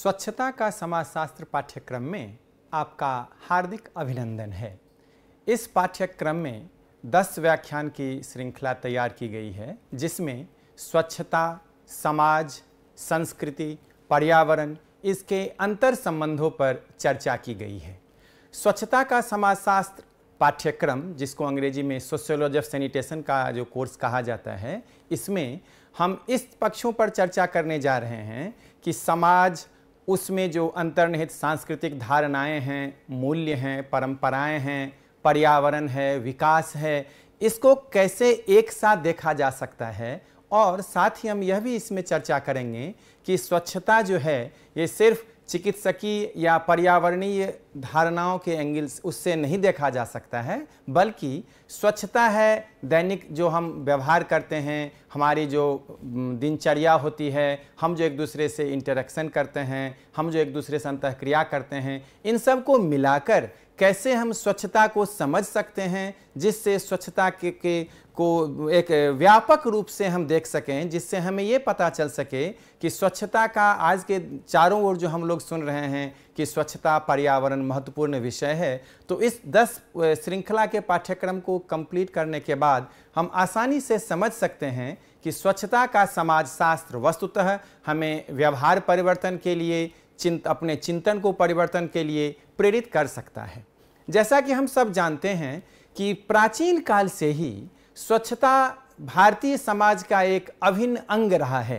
स्वच्छता का समाजशास्त्र पाठ्यक्रम में आपका हार्दिक अभिनंदन है इस पाठ्यक्रम में 10 व्याख्यान की श्रृंखला तैयार की गई है जिसमें स्वच्छता समाज संस्कृति पर्यावरण इसके अंतर संबंधों पर चर्चा की गई है स्वच्छता का समाजशास्त्र पाठ्यक्रम जिसको अंग्रेजी में सोशियोलॉजी ऑफ सैनिटेशन का जो कोर्स कहा जाता है इसमें हम इस पक्षों पर चर्चा करने जा रहे हैं कि समाज उसमें जो अंतर्निहित सांस्कृतिक धारणाएं हैं मूल्य हैं परंपराएं हैं पर्यावरण है विकास है इसको कैसे एक साथ देखा जा सकता है और साथ ही हम यह भी इसमें चर्चा करेंगे कि स्वच्छता जो है ये सिर्फ चिकित्सकीय या पर्यावरणीय धारणाओं के एंगल्स उससे नहीं देखा जा सकता है बल्कि स्वच्छता है दैनिक जो हम व्यवहार करते हैं हमारी जो दिनचर्या होती है हम जो एक दूसरे से इंटरेक्शन करते हैं हम जो एक दूसरे से अंतः क्रिया करते हैं इन सब को मिलाकर कैसे हम स्वच्छता को समझ सकते हैं जिससे स्वच्छता के, के को एक व्यापक रूप से हम देख सकें जिससे हमें ये पता चल सके कि स्वच्छता का आज के चारों ओर जो हम लोग सुन रहे हैं कि स्वच्छता पर्यावरण महत्वपूर्ण विषय है तो इस 10 श्रृंखला के पाठ्यक्रम को कंप्लीट करने के बाद हम आसानी से समझ सकते हैं कि स्वच्छता का समाजशास्त्र वस्तुतः हमें व्यवहार परिवर्तन के लिए चिंत अपने चिंतन को परिवर्तन के लिए प्रेरित कर सकता है जैसा कि हम सब जानते हैं कि प्राचीन काल से ही स्वच्छता भारतीय समाज का एक अभिन्न अंग रहा है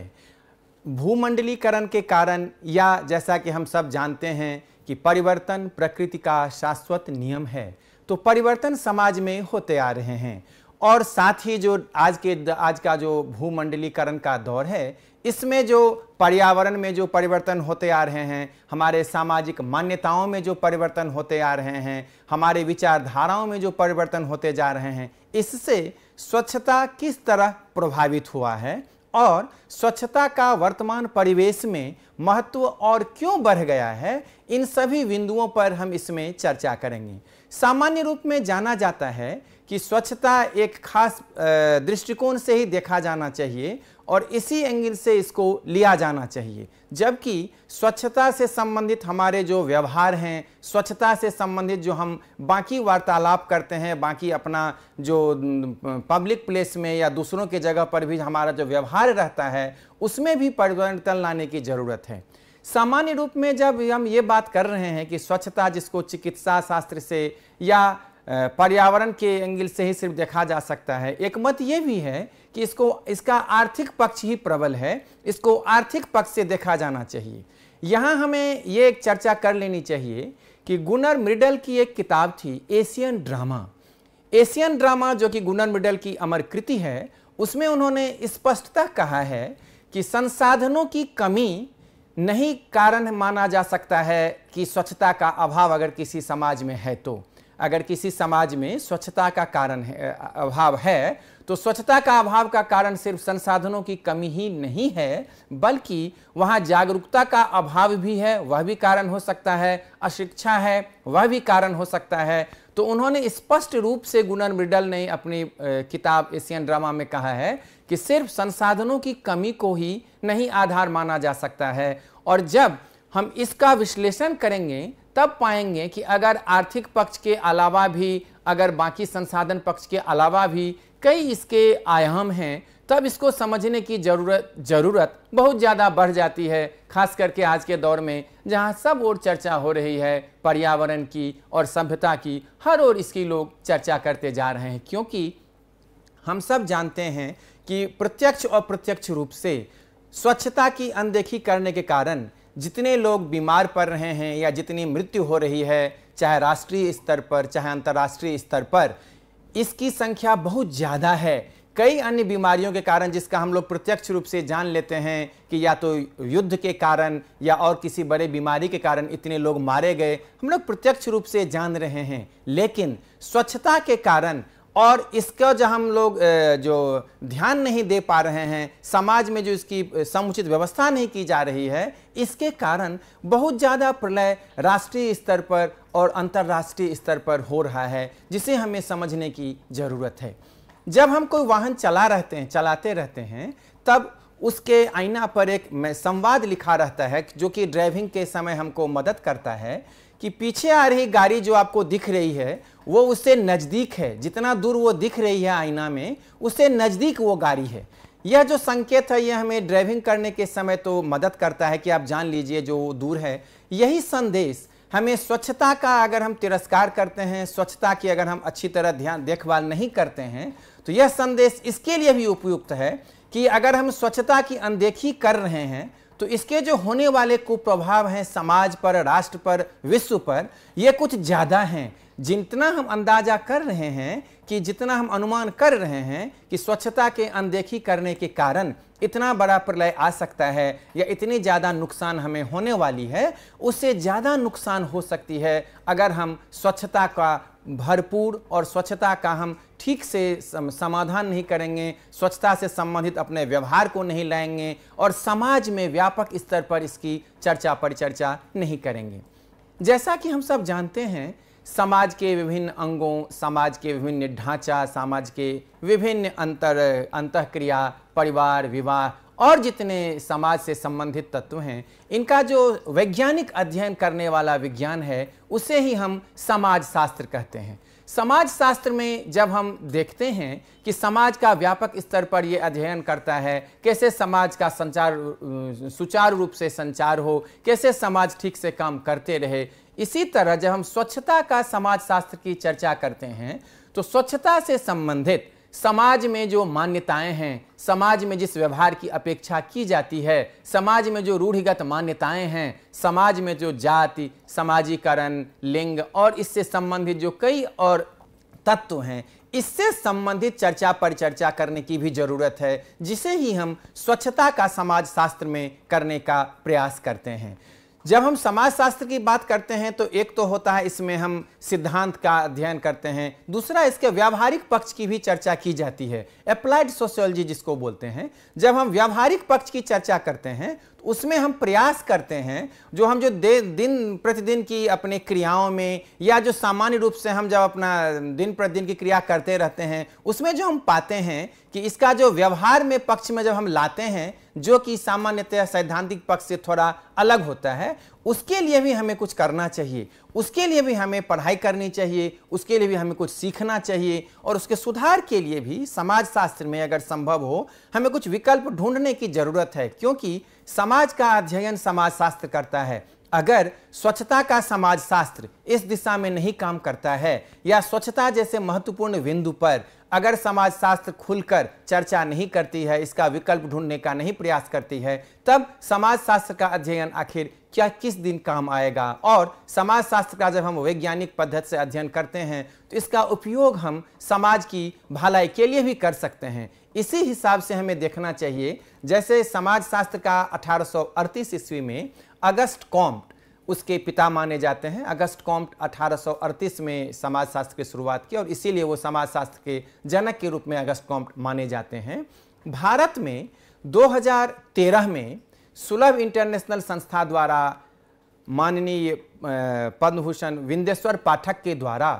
भूमंडलीकरण के कारण या जैसा कि हम सब जानते हैं कि परिवर्तन प्रकृति का शाश्वत नियम है तो परिवर्तन समाज में होते आ रहे हैं और साथ ही जो आज के आज का जो भूमंडलीकरण का दौर है इसमें जो पर्यावरण में जो परिवर्तन होते आ रहे हैं हमारे सामाजिक मान्यताओं में जो परिवर्तन होते आ रहे हैं हमारे विचारधाराओं में जो परिवर्तन होते जा रहे हैं इससे स्वच्छता किस तरह प्रभावित हुआ है और स्वच्छता का वर्तमान परिवेश में महत्व और क्यों बढ़ गया है इन सभी बिंदुओं पर हम इसमें चर्चा करेंगे सामान्य रूप में जाना जाता है कि स्वच्छता एक खास दृष्टिकोण से ही देखा जाना चाहिए और इसी एंगल से इसको लिया जाना चाहिए जबकि स्वच्छता से संबंधित हमारे जो व्यवहार हैं स्वच्छता से संबंधित जो हम बाकी वार्तालाप करते हैं बाकी अपना जो पब्लिक प्लेस में या दूसरों के जगह पर भी हमारा जो व्यवहार रहता है उसमें भी परिवर्तन लाने की ज़रूरत है सामान्य रूप में जब हम ये बात कर रहे हैं कि स्वच्छता जिसको चिकित्सा शास्त्र से या पर्यावरण के एंगल से ही सिर्फ देखा जा सकता है एक मत ये भी है कि इसको इसका आर्थिक पक्ष ही प्रबल है इसको आर्थिक पक्ष से देखा जाना चाहिए यहाँ हमें ये एक चर्चा कर लेनी चाहिए कि गुनर मिडल की एक किताब थी एशियन ड्रामा एशियन ड्रामा जो कि गुनर मिडल की अमर कृति है उसमें उन्होंने स्पष्टता कहा है कि संसाधनों की कमी नहीं कारण माना जा सकता है कि स्वच्छता का अभाव अगर किसी समाज में है तो अगर किसी समाज में स्वच्छता का कारण है अभाव है तो स्वच्छता का अभाव का कारण सिर्फ संसाधनों की कमी ही नहीं है बल्कि वहाँ जागरूकता का अभाव भी है वह भी कारण हो सकता है अशिक्षा है वह भी कारण हो सकता है तो उन्होंने स्पष्ट रूप से गुनर मिडल ने अपनी किताब एशियन ड्रामा में कहा है कि सिर्फ संसाधनों की कमी को ही नहीं आधार माना जा सकता है और जब हम इसका विश्लेषण करेंगे तब पाएंगे कि अगर आर्थिक पक्ष के अलावा भी अगर बाकी संसाधन पक्ष के अलावा भी कई इसके आयाम हैं तब इसको समझने की ज़रूरत ज़रूरत बहुत ज़्यादा बढ़ जाती है खास करके आज के दौर में जहाँ सब ओर चर्चा हो रही है पर्यावरण की और सभ्यता की हर ओर इसकी लोग चर्चा करते जा रहे हैं क्योंकि हम सब जानते हैं कि प्रत्यक्ष और प्रत्यक्ष रूप से स्वच्छता की अनदेखी करने के कारण जितने लोग बीमार पड़ रहे हैं या जितनी मृत्यु हो रही है चाहे राष्ट्रीय स्तर पर चाहे अंतर्राष्ट्रीय स्तर पर इसकी संख्या बहुत ज़्यादा है कई अन्य बीमारियों के कारण जिसका हम लोग प्रत्यक्ष रूप से जान लेते हैं कि या तो युद्ध के कारण या और किसी बड़े बीमारी के कारण इतने लोग मारे गए हम लोग प्रत्यक्ष रूप से जान रहे हैं लेकिन स्वच्छता के कारण और इसका जो हम लोग जो ध्यान नहीं दे पा रहे हैं समाज में जो इसकी समुचित व्यवस्था नहीं की जा रही है इसके कारण बहुत ज़्यादा प्रलय राष्ट्रीय स्तर पर और अंतर्राष्ट्रीय स्तर पर हो रहा है जिसे हमें समझने की ज़रूरत है जब हम कोई वाहन चला रहते हैं चलाते रहते हैं तब उसके आईना पर एक संवाद लिखा रहता है जो कि ड्राइविंग के समय हमको मदद करता है कि पीछे आ रही गाड़ी जो आपको दिख रही है वो उससे नज़दीक है जितना दूर वो दिख रही है आईना में उससे नज़दीक वो गाड़ी है यह जो संकेत है यह हमें ड्राइविंग करने के समय तो मदद करता है कि आप जान लीजिए जो दूर है यही संदेश हमें स्वच्छता का अगर हम तिरस्कार करते हैं स्वच्छता की अगर हम अच्छी तरह ध्यान देखभाल नहीं करते हैं तो यह संदेश इसके लिए भी उपयुक्त है कि अगर हम स्वच्छता की अनदेखी कर रहे हैं तो इसके जो होने वाले कुप्रभाव हैं समाज पर राष्ट्र पर विश्व पर ये कुछ ज़्यादा हैं जितना हम अंदाजा कर रहे हैं कि जितना हम अनुमान कर रहे हैं कि स्वच्छता के अनदेखी करने के कारण इतना बड़ा प्रलय आ सकता है या इतनी ज़्यादा नुकसान हमें होने वाली है उससे ज़्यादा नुकसान हो सकती है अगर हम स्वच्छता का भरपूर और स्वच्छता का हम ठीक से समाधान नहीं करेंगे स्वच्छता से संबंधित अपने व्यवहार को नहीं लाएंगे और समाज में व्यापक स्तर पर इसकी चर्चा परिचर्चा नहीं करेंगे जैसा कि हम सब जानते हैं समाज के विभिन्न अंगों समाज के विभिन्न ढांचा समाज के विभिन्न अंतर अंतक्रिया परिवार विवाह और जितने समाज से संबंधित तत्व हैं इनका जो वैज्ञानिक अध्ययन करने वाला विज्ञान है उसे ही हम समाज शास्त्र कहते हैं समाज शास्त्र में जब हम देखते हैं कि समाज का व्यापक स्तर पर ये अध्ययन करता है कैसे समाज का संचार सुचारू रूप से संचार हो कैसे समाज ठीक से काम करते रहे इसी तरह जब हम स्वच्छता का समाज शास्त्र की चर्चा करते हैं तो स्वच्छता से संबंधित समाज में जो मान्यताएं हैं समाज में जिस व्यवहार की अपेक्षा की जाती है समाज में जो रूढ़िगत मान्यताएं हैं समाज में जो जाति समाजीकरण लिंग और इससे संबंधित जो कई और तत्व हैं इससे संबंधित चर्चा पर चर्चा करने की भी जरूरत है जिसे ही हम स्वच्छता का समाज शास्त्र में करने का प्रयास करते हैं जब हम समाजशास्त्र की बात करते हैं तो एक तो होता है इसमें हम सिद्धांत का अध्ययन करते हैं दूसरा इसके व्यावहारिक पक्ष की भी चर्चा की जाती है अप्लाइड सोशियोलॉजी जिसको बोलते हैं जब हम व्यावहारिक पक्ष की चर्चा करते हैं तो उसमें हम प्रयास करते हैं जो हम जो दे दिन प्रतिदिन की अपने क्रियाओं में या जो सामान्य रूप से हम जब अपना दिन प्रतिदिन की क्रिया करते रहते हैं उसमें जो हम पाते हैं कि इसका जो व्यवहार में पक्ष में जब हम लाते हैं जो कि सामान्यतः सैद्धांतिक पक्ष से थोड़ा अलग होता है उसके लिए भी हमें कुछ करना चाहिए उसके लिए भी हमें पढ़ाई करनी चाहिए उसके लिए भी हमें कुछ सीखना चाहिए और उसके सुधार के लिए भी समाजशास्त्र में अगर संभव हो हमें कुछ विकल्प ढूंढने की ज़रूरत है क्योंकि समाज का अध्ययन समाजशास्त्र करता है अगर स्वच्छता का समाजशास्त्र इस दिशा में नहीं काम करता है या स्वच्छता जैसे महत्वपूर्ण बिंदु पर अगर समाजशास्त्र खुलकर चर्चा नहीं करती है इसका विकल्प ढूंढने का नहीं प्रयास करती है तब समाजशास्त्र का अध्ययन आखिर क्या किस दिन काम आएगा और समाजशास्त्र का जब हम वैज्ञानिक पद्धति से अध्ययन करते हैं तो इसका उपयोग हम समाज की भलाई के लिए भी कर सकते हैं इसी हिसाब से हमें देखना चाहिए जैसे समाजशास्त्र का अठारह ईस्वी में अगस्त कॉम उसके पिता माने जाते हैं अगस्त कॉम्ट 1838 में समाजशास्त्र की शुरुआत की और इसीलिए वो समाजशास्त्र के जनक के रूप में अगस्त कॉम्प्ट माने जाते हैं भारत में 2013 में सुलभ इंटरनेशनल संस्था द्वारा माननीय पद्मभूषण विंदेश्वर पाठक के द्वारा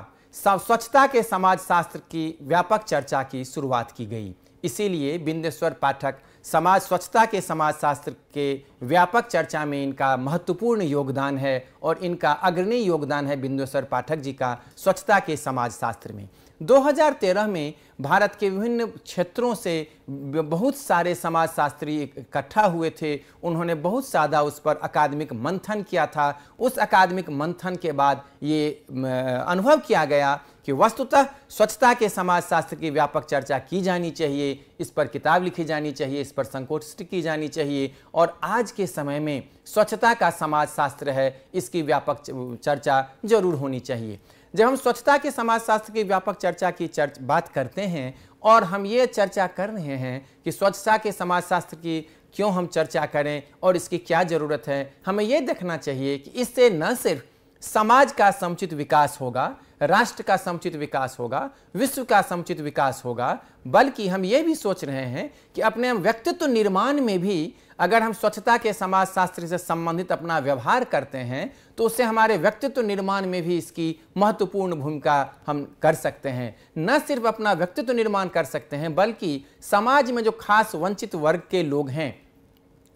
स्वच्छता के समाजशास्त्र की व्यापक चर्चा की शुरुआत की गई इसीलिए बिंदेश्वर पाठक समाज स्वच्छता के समाजशास्त्र के व्यापक चर्चा में इनका महत्वपूर्ण योगदान है और इनका अग्रणी योगदान है बिंदुसर पाठक जी का स्वच्छता के समाजशास्त्र में 2013 में भारत के विभिन्न क्षेत्रों से बहुत सारे समाजशास्त्री इकट्ठा हुए थे उन्होंने बहुत ज़्यादा उस पर अकादमिक मंथन किया था उस अकादमिक मंथन के बाद ये अनुभव किया गया कि वस्तुतः स्वच्छता के समाजशास्त्र की व्यापक चर्चा की जानी चाहिए इस पर किताब लिखी जानी चाहिए इस पर संकोष्ठ की जानी चाहिए और आज के समय में स्वच्छता का समाजशास्त्र है इसकी व्यापक चर्चा जरूर होनी चाहिए जब हम स्वच्छता के समाजशास्त्र की व्यापक चर्चा की चर्च बात करते हैं और हम ये चर्चा कर रहे हैं कि स्वच्छता के समाजशास्त्र की क्यों हम चर्चा करें और इसकी क्या ज़रूरत है हमें ये देखना चाहिए कि इससे न सिर्फ समाज का समुचित विकास होगा राष्ट्र का समुचित विकास होगा विश्व का समुचित विकास होगा बल्कि हम ये भी सोच रहे हैं कि अपने व्यक्तित्व निर्माण में भी अगर हम स्वच्छता के समाजशास्त्र से संबंधित अपना व्यवहार करते हैं तो उससे हमारे व्यक्तित्व निर्माण में भी इसकी महत्वपूर्ण भूमिका हम कर सकते हैं न सिर्फ अपना व्यक्तित्व निर्माण कर सकते हैं बल्कि समाज में जो खास वंचित वर्ग के लोग हैं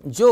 जो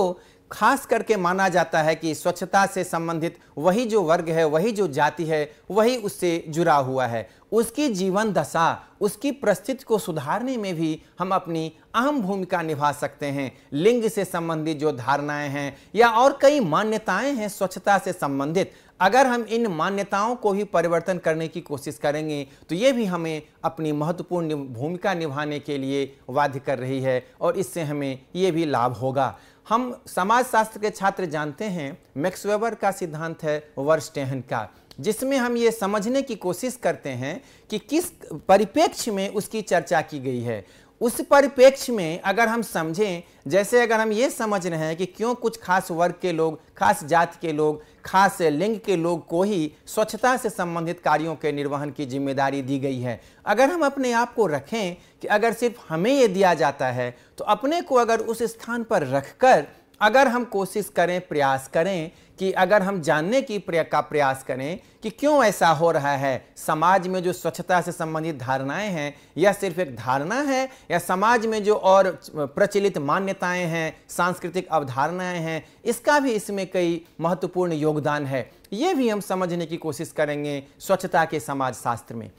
खास करके माना जाता है कि स्वच्छता से संबंधित वही जो वर्ग है वही जो जाति है वही उससे जुड़ा हुआ है उसकी जीवन दशा उसकी परिस्थिति को सुधारने में भी हम अपनी अहम भूमिका निभा सकते हैं लिंग से संबंधित जो धारणाएं हैं या और कई मान्यताएं हैं स्वच्छता से संबंधित अगर हम इन मान्यताओं को ही परिवर्तन करने की कोशिश करेंगे तो ये भी हमें अपनी महत्वपूर्ण भूमिका निभाने के लिए बाध्य कर रही है और इससे हमें ये भी लाभ होगा हम समाजशास्त्र के छात्र जानते हैं मैक्सवेबर का सिद्धांत है वर्स्टेहन का जिसमें हम ये समझने की कोशिश करते हैं कि किस परिपेक्ष में उसकी चर्चा की गई है उस परिपेक्ष में अगर हम समझें जैसे अगर हम ये समझ रहे हैं कि क्यों कुछ खास वर्ग के लोग खास जात के लोग खास लिंग के लोग को ही स्वच्छता से संबंधित कार्यों के निर्वहन की जिम्मेदारी दी गई है अगर हम अपने आप को रखें कि अगर सिर्फ हमें ये दिया जाता है तो अपने को अगर उस स्थान पर रखकर अगर हम कोशिश करें प्रयास करें कि अगर हम जानने की प्रया का प्रयास करें कि क्यों ऐसा हो रहा है समाज में जो स्वच्छता से संबंधित धारणाएं हैं या सिर्फ एक धारणा है या समाज में जो और प्रचलित मान्यताएं हैं सांस्कृतिक अवधारणाएं हैं इसका भी इसमें कई महत्वपूर्ण योगदान है ये भी हम समझने की कोशिश करेंगे स्वच्छता के समाजशास्त्र में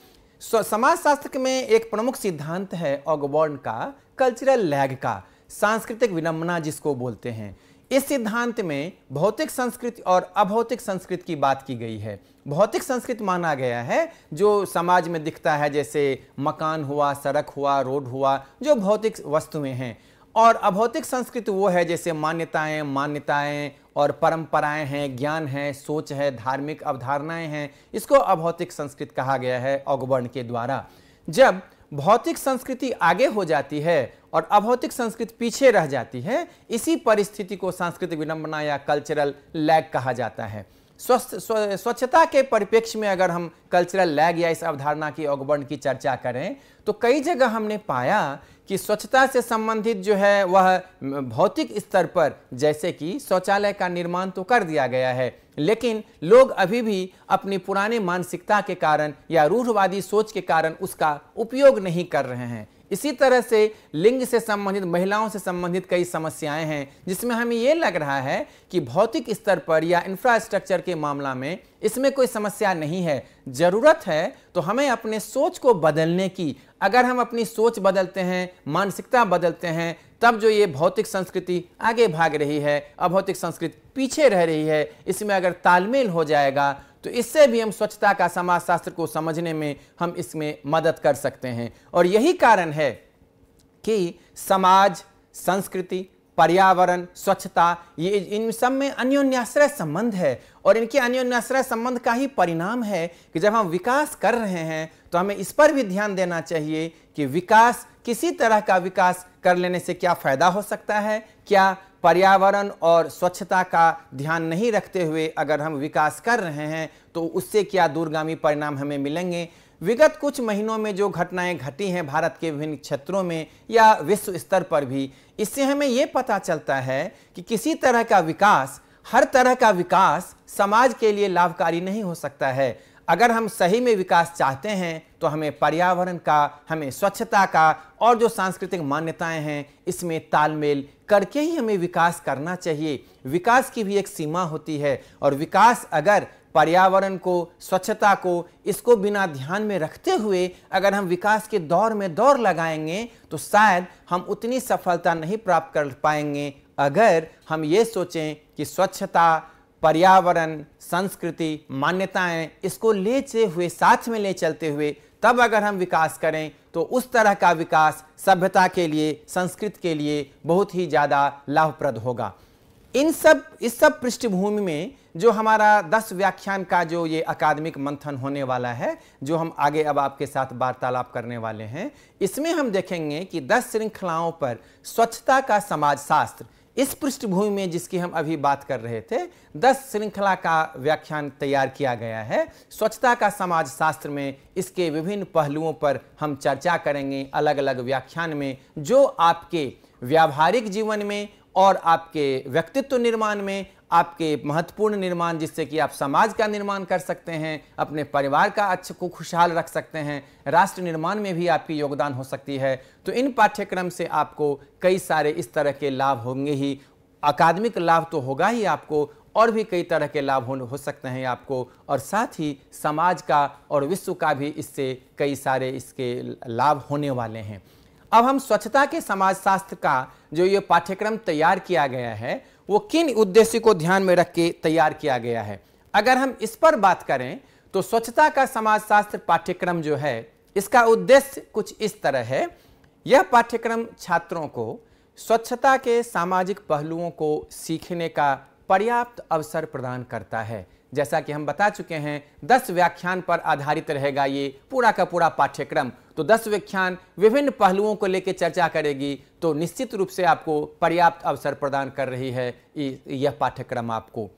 समाजशास्त्र में एक प्रमुख सिद्धांत है ऑगबॉर्न का कल्चरल लैग का सांस्कृतिक विनमना जिसको बोलते हैं इस सिद्धांत में भौतिक संस्कृति और अभौतिक संस्कृति की बात की गई है भौतिक संस्कृत माना गया है जो समाज में दिखता है जैसे मकान हुआ सड़क हुआ रोड हुआ जो भौतिक वस्तुएं हैं और अभौतिक संस्कृत वो है जैसे मान्यताएं मान्यताएं और परंपराएं हैं ज्ञान है सोच है धार्मिक अवधारणाएं हैं इसको अभौतिक संस्कृत कहा गया है अगवर्ण के द्वारा जब भौतिक संस्कृति आगे हो जाती है और अभौतिक संस्कृति पीछे रह जाती है इसी परिस्थिति को सांस्कृतिक विडंबना या कल्चरल लैग कहा जाता है स्वच्छता के परिप्रेक्ष्य में अगर हम कल्चरल लैग या इस अवधारणा की अवगुण की चर्चा करें तो कई जगह हमने पाया कि स्वच्छता से संबंधित जो है वह भौतिक स्तर पर जैसे कि शौचालय का निर्माण तो कर दिया गया है लेकिन लोग अभी भी अपनी पुराने मानसिकता के कारण या रूढ़वादी सोच के कारण उसका उपयोग नहीं कर रहे हैं इसी तरह से लिंग से संबंधित महिलाओं से संबंधित कई समस्याएं हैं जिसमें हमें ये लग रहा है कि भौतिक स्तर पर या इंफ्रास्ट्रक्चर के मामला में इसमें कोई समस्या नहीं है ज़रूरत है तो हमें अपने सोच को बदलने की अगर हम अपनी सोच बदलते हैं मानसिकता बदलते हैं तब जो ये भौतिक संस्कृति आगे भाग रही है अभौतिक संस्कृति पीछे रह रही है इसमें अगर तालमेल हो जाएगा तो इससे भी हम स्वच्छता का समाजशास्त्र को समझने में हम इसमें मदद कर सकते हैं और यही कारण है कि समाज संस्कृति पर्यावरण स्वच्छता ये इन सब में अन्योन्याश्रय संबंध है और इनके अन्योन्याश्रय संबंध का ही परिणाम है कि जब हम विकास कर रहे हैं तो हमें इस पर भी ध्यान देना चाहिए कि विकास किसी तरह का विकास कर लेने से क्या फ़ायदा हो सकता है क्या पर्यावरण और स्वच्छता का ध्यान नहीं रखते हुए अगर हम विकास कर रहे हैं तो उससे क्या दूरगामी परिणाम हमें मिलेंगे विगत कुछ महीनों में जो घटनाएं घटी हैं भारत के विभिन्न क्षेत्रों में या विश्व स्तर पर भी इससे हमें ये पता चलता है कि किसी तरह का विकास हर तरह का विकास समाज के लिए लाभकारी नहीं हो सकता है अगर हम सही में विकास चाहते हैं तो हमें पर्यावरण का हमें स्वच्छता का और जो सांस्कृतिक मान्यताएं हैं इसमें तालमेल करके ही हमें विकास करना चाहिए विकास की भी एक सीमा होती है और विकास अगर पर्यावरण को स्वच्छता को इसको बिना ध्यान में रखते हुए अगर हम विकास के दौर में दौर लगाएंगे तो शायद हम उतनी सफलता नहीं प्राप्त कर पाएंगे अगर हम ये सोचें कि स्वच्छता पर्यावरण संस्कृति मान्यताएं इसको ले चे हुए साथ में ले चलते हुए तब अगर हम विकास करें तो उस तरह का विकास सभ्यता के लिए संस्कृत के लिए बहुत ही ज़्यादा लाभप्रद होगा इन सब इस सब पृष्ठभूमि में जो हमारा दस व्याख्यान का जो ये अकादमिक मंथन होने वाला है जो हम आगे अब आपके साथ वार्तालाप करने वाले हैं इसमें हम देखेंगे कि दस श्रृंखलाओं पर स्वच्छता का समाजशास्त्र इस पृष्ठभूमि में जिसकी हम अभी बात कर रहे थे दस श्रृंखला का व्याख्यान तैयार किया गया है स्वच्छता का समाज शास्त्र में इसके विभिन्न पहलुओं पर हम चर्चा करेंगे अलग अलग व्याख्यान में जो आपके व्यावहारिक जीवन में और आपके व्यक्तित्व निर्माण में आपके महत्वपूर्ण निर्माण जिससे कि आप समाज का निर्माण कर सकते हैं अपने परिवार का अच्छे को खुशहाल रख सकते हैं राष्ट्र निर्माण में भी आपकी योगदान हो सकती है तो इन पाठ्यक्रम से आपको कई सारे इस तरह के लाभ होंगे ही अकादमिक लाभ तो होगा ही आपको और भी कई तरह के लाभ हो, हो सकते हैं आपको और साथ ही समाज का और विश्व का भी इससे कई सारे इसके लाभ होने वाले हैं अब हम स्वच्छता के समाजशास्त्र का जो ये पाठ्यक्रम तैयार किया गया है वो किन उद्देश्य को ध्यान में रख के तैयार किया गया है अगर हम इस पर बात करें तो स्वच्छता का समाजशास्त्र पाठ्यक्रम जो है इसका उद्देश्य कुछ इस तरह है यह पाठ्यक्रम छात्रों को स्वच्छता के सामाजिक पहलुओं को सीखने का पर्याप्त अवसर प्रदान करता है जैसा कि हम बता चुके हैं दस व्याख्यान पर आधारित रहेगा ये पूरा का पूरा पाठ्यक्रम तो दस व्याख्यान विभिन्न पहलुओं को लेकर चर्चा करेगी तो निश्चित रूप से आपको पर्याप्त अवसर प्रदान कर रही है यह पाठ्यक्रम आपको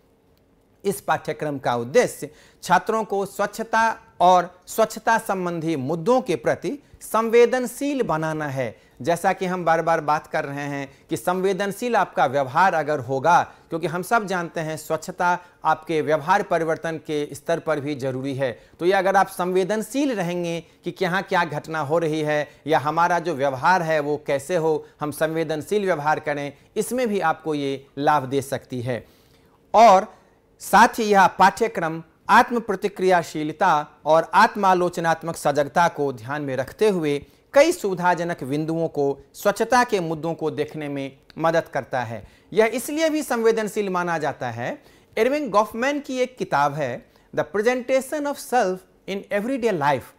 इस पाठ्यक्रम का उद्देश्य छात्रों को स्वच्छता और स्वच्छता संबंधी मुद्दों के प्रति संवेदनशील बनाना है जैसा कि हम बार बार बात कर रहे हैं कि संवेदनशील आपका व्यवहार अगर होगा क्योंकि हम सब जानते हैं स्वच्छता आपके व्यवहार परिवर्तन के स्तर पर भी जरूरी है तो ये अगर आप संवेदनशील रहेंगे कि यहाँ क्या घटना हो रही है या हमारा जो व्यवहार है वो कैसे हो हम संवेदनशील व्यवहार करें इसमें भी आपको ये लाभ दे सकती है और साथ ही यह पाठ्यक्रम आत्म प्रतिक्रियाशीलता और आत्मालोचनात्मक सजगता को ध्यान में रखते हुए कई सुविधाजनक बिंदुओं को स्वच्छता के मुद्दों को देखने में मदद करता है यह इसलिए भी संवेदनशील माना जाता है एरविंग गॉफमैन की एक किताब है the presentation of self in everyday life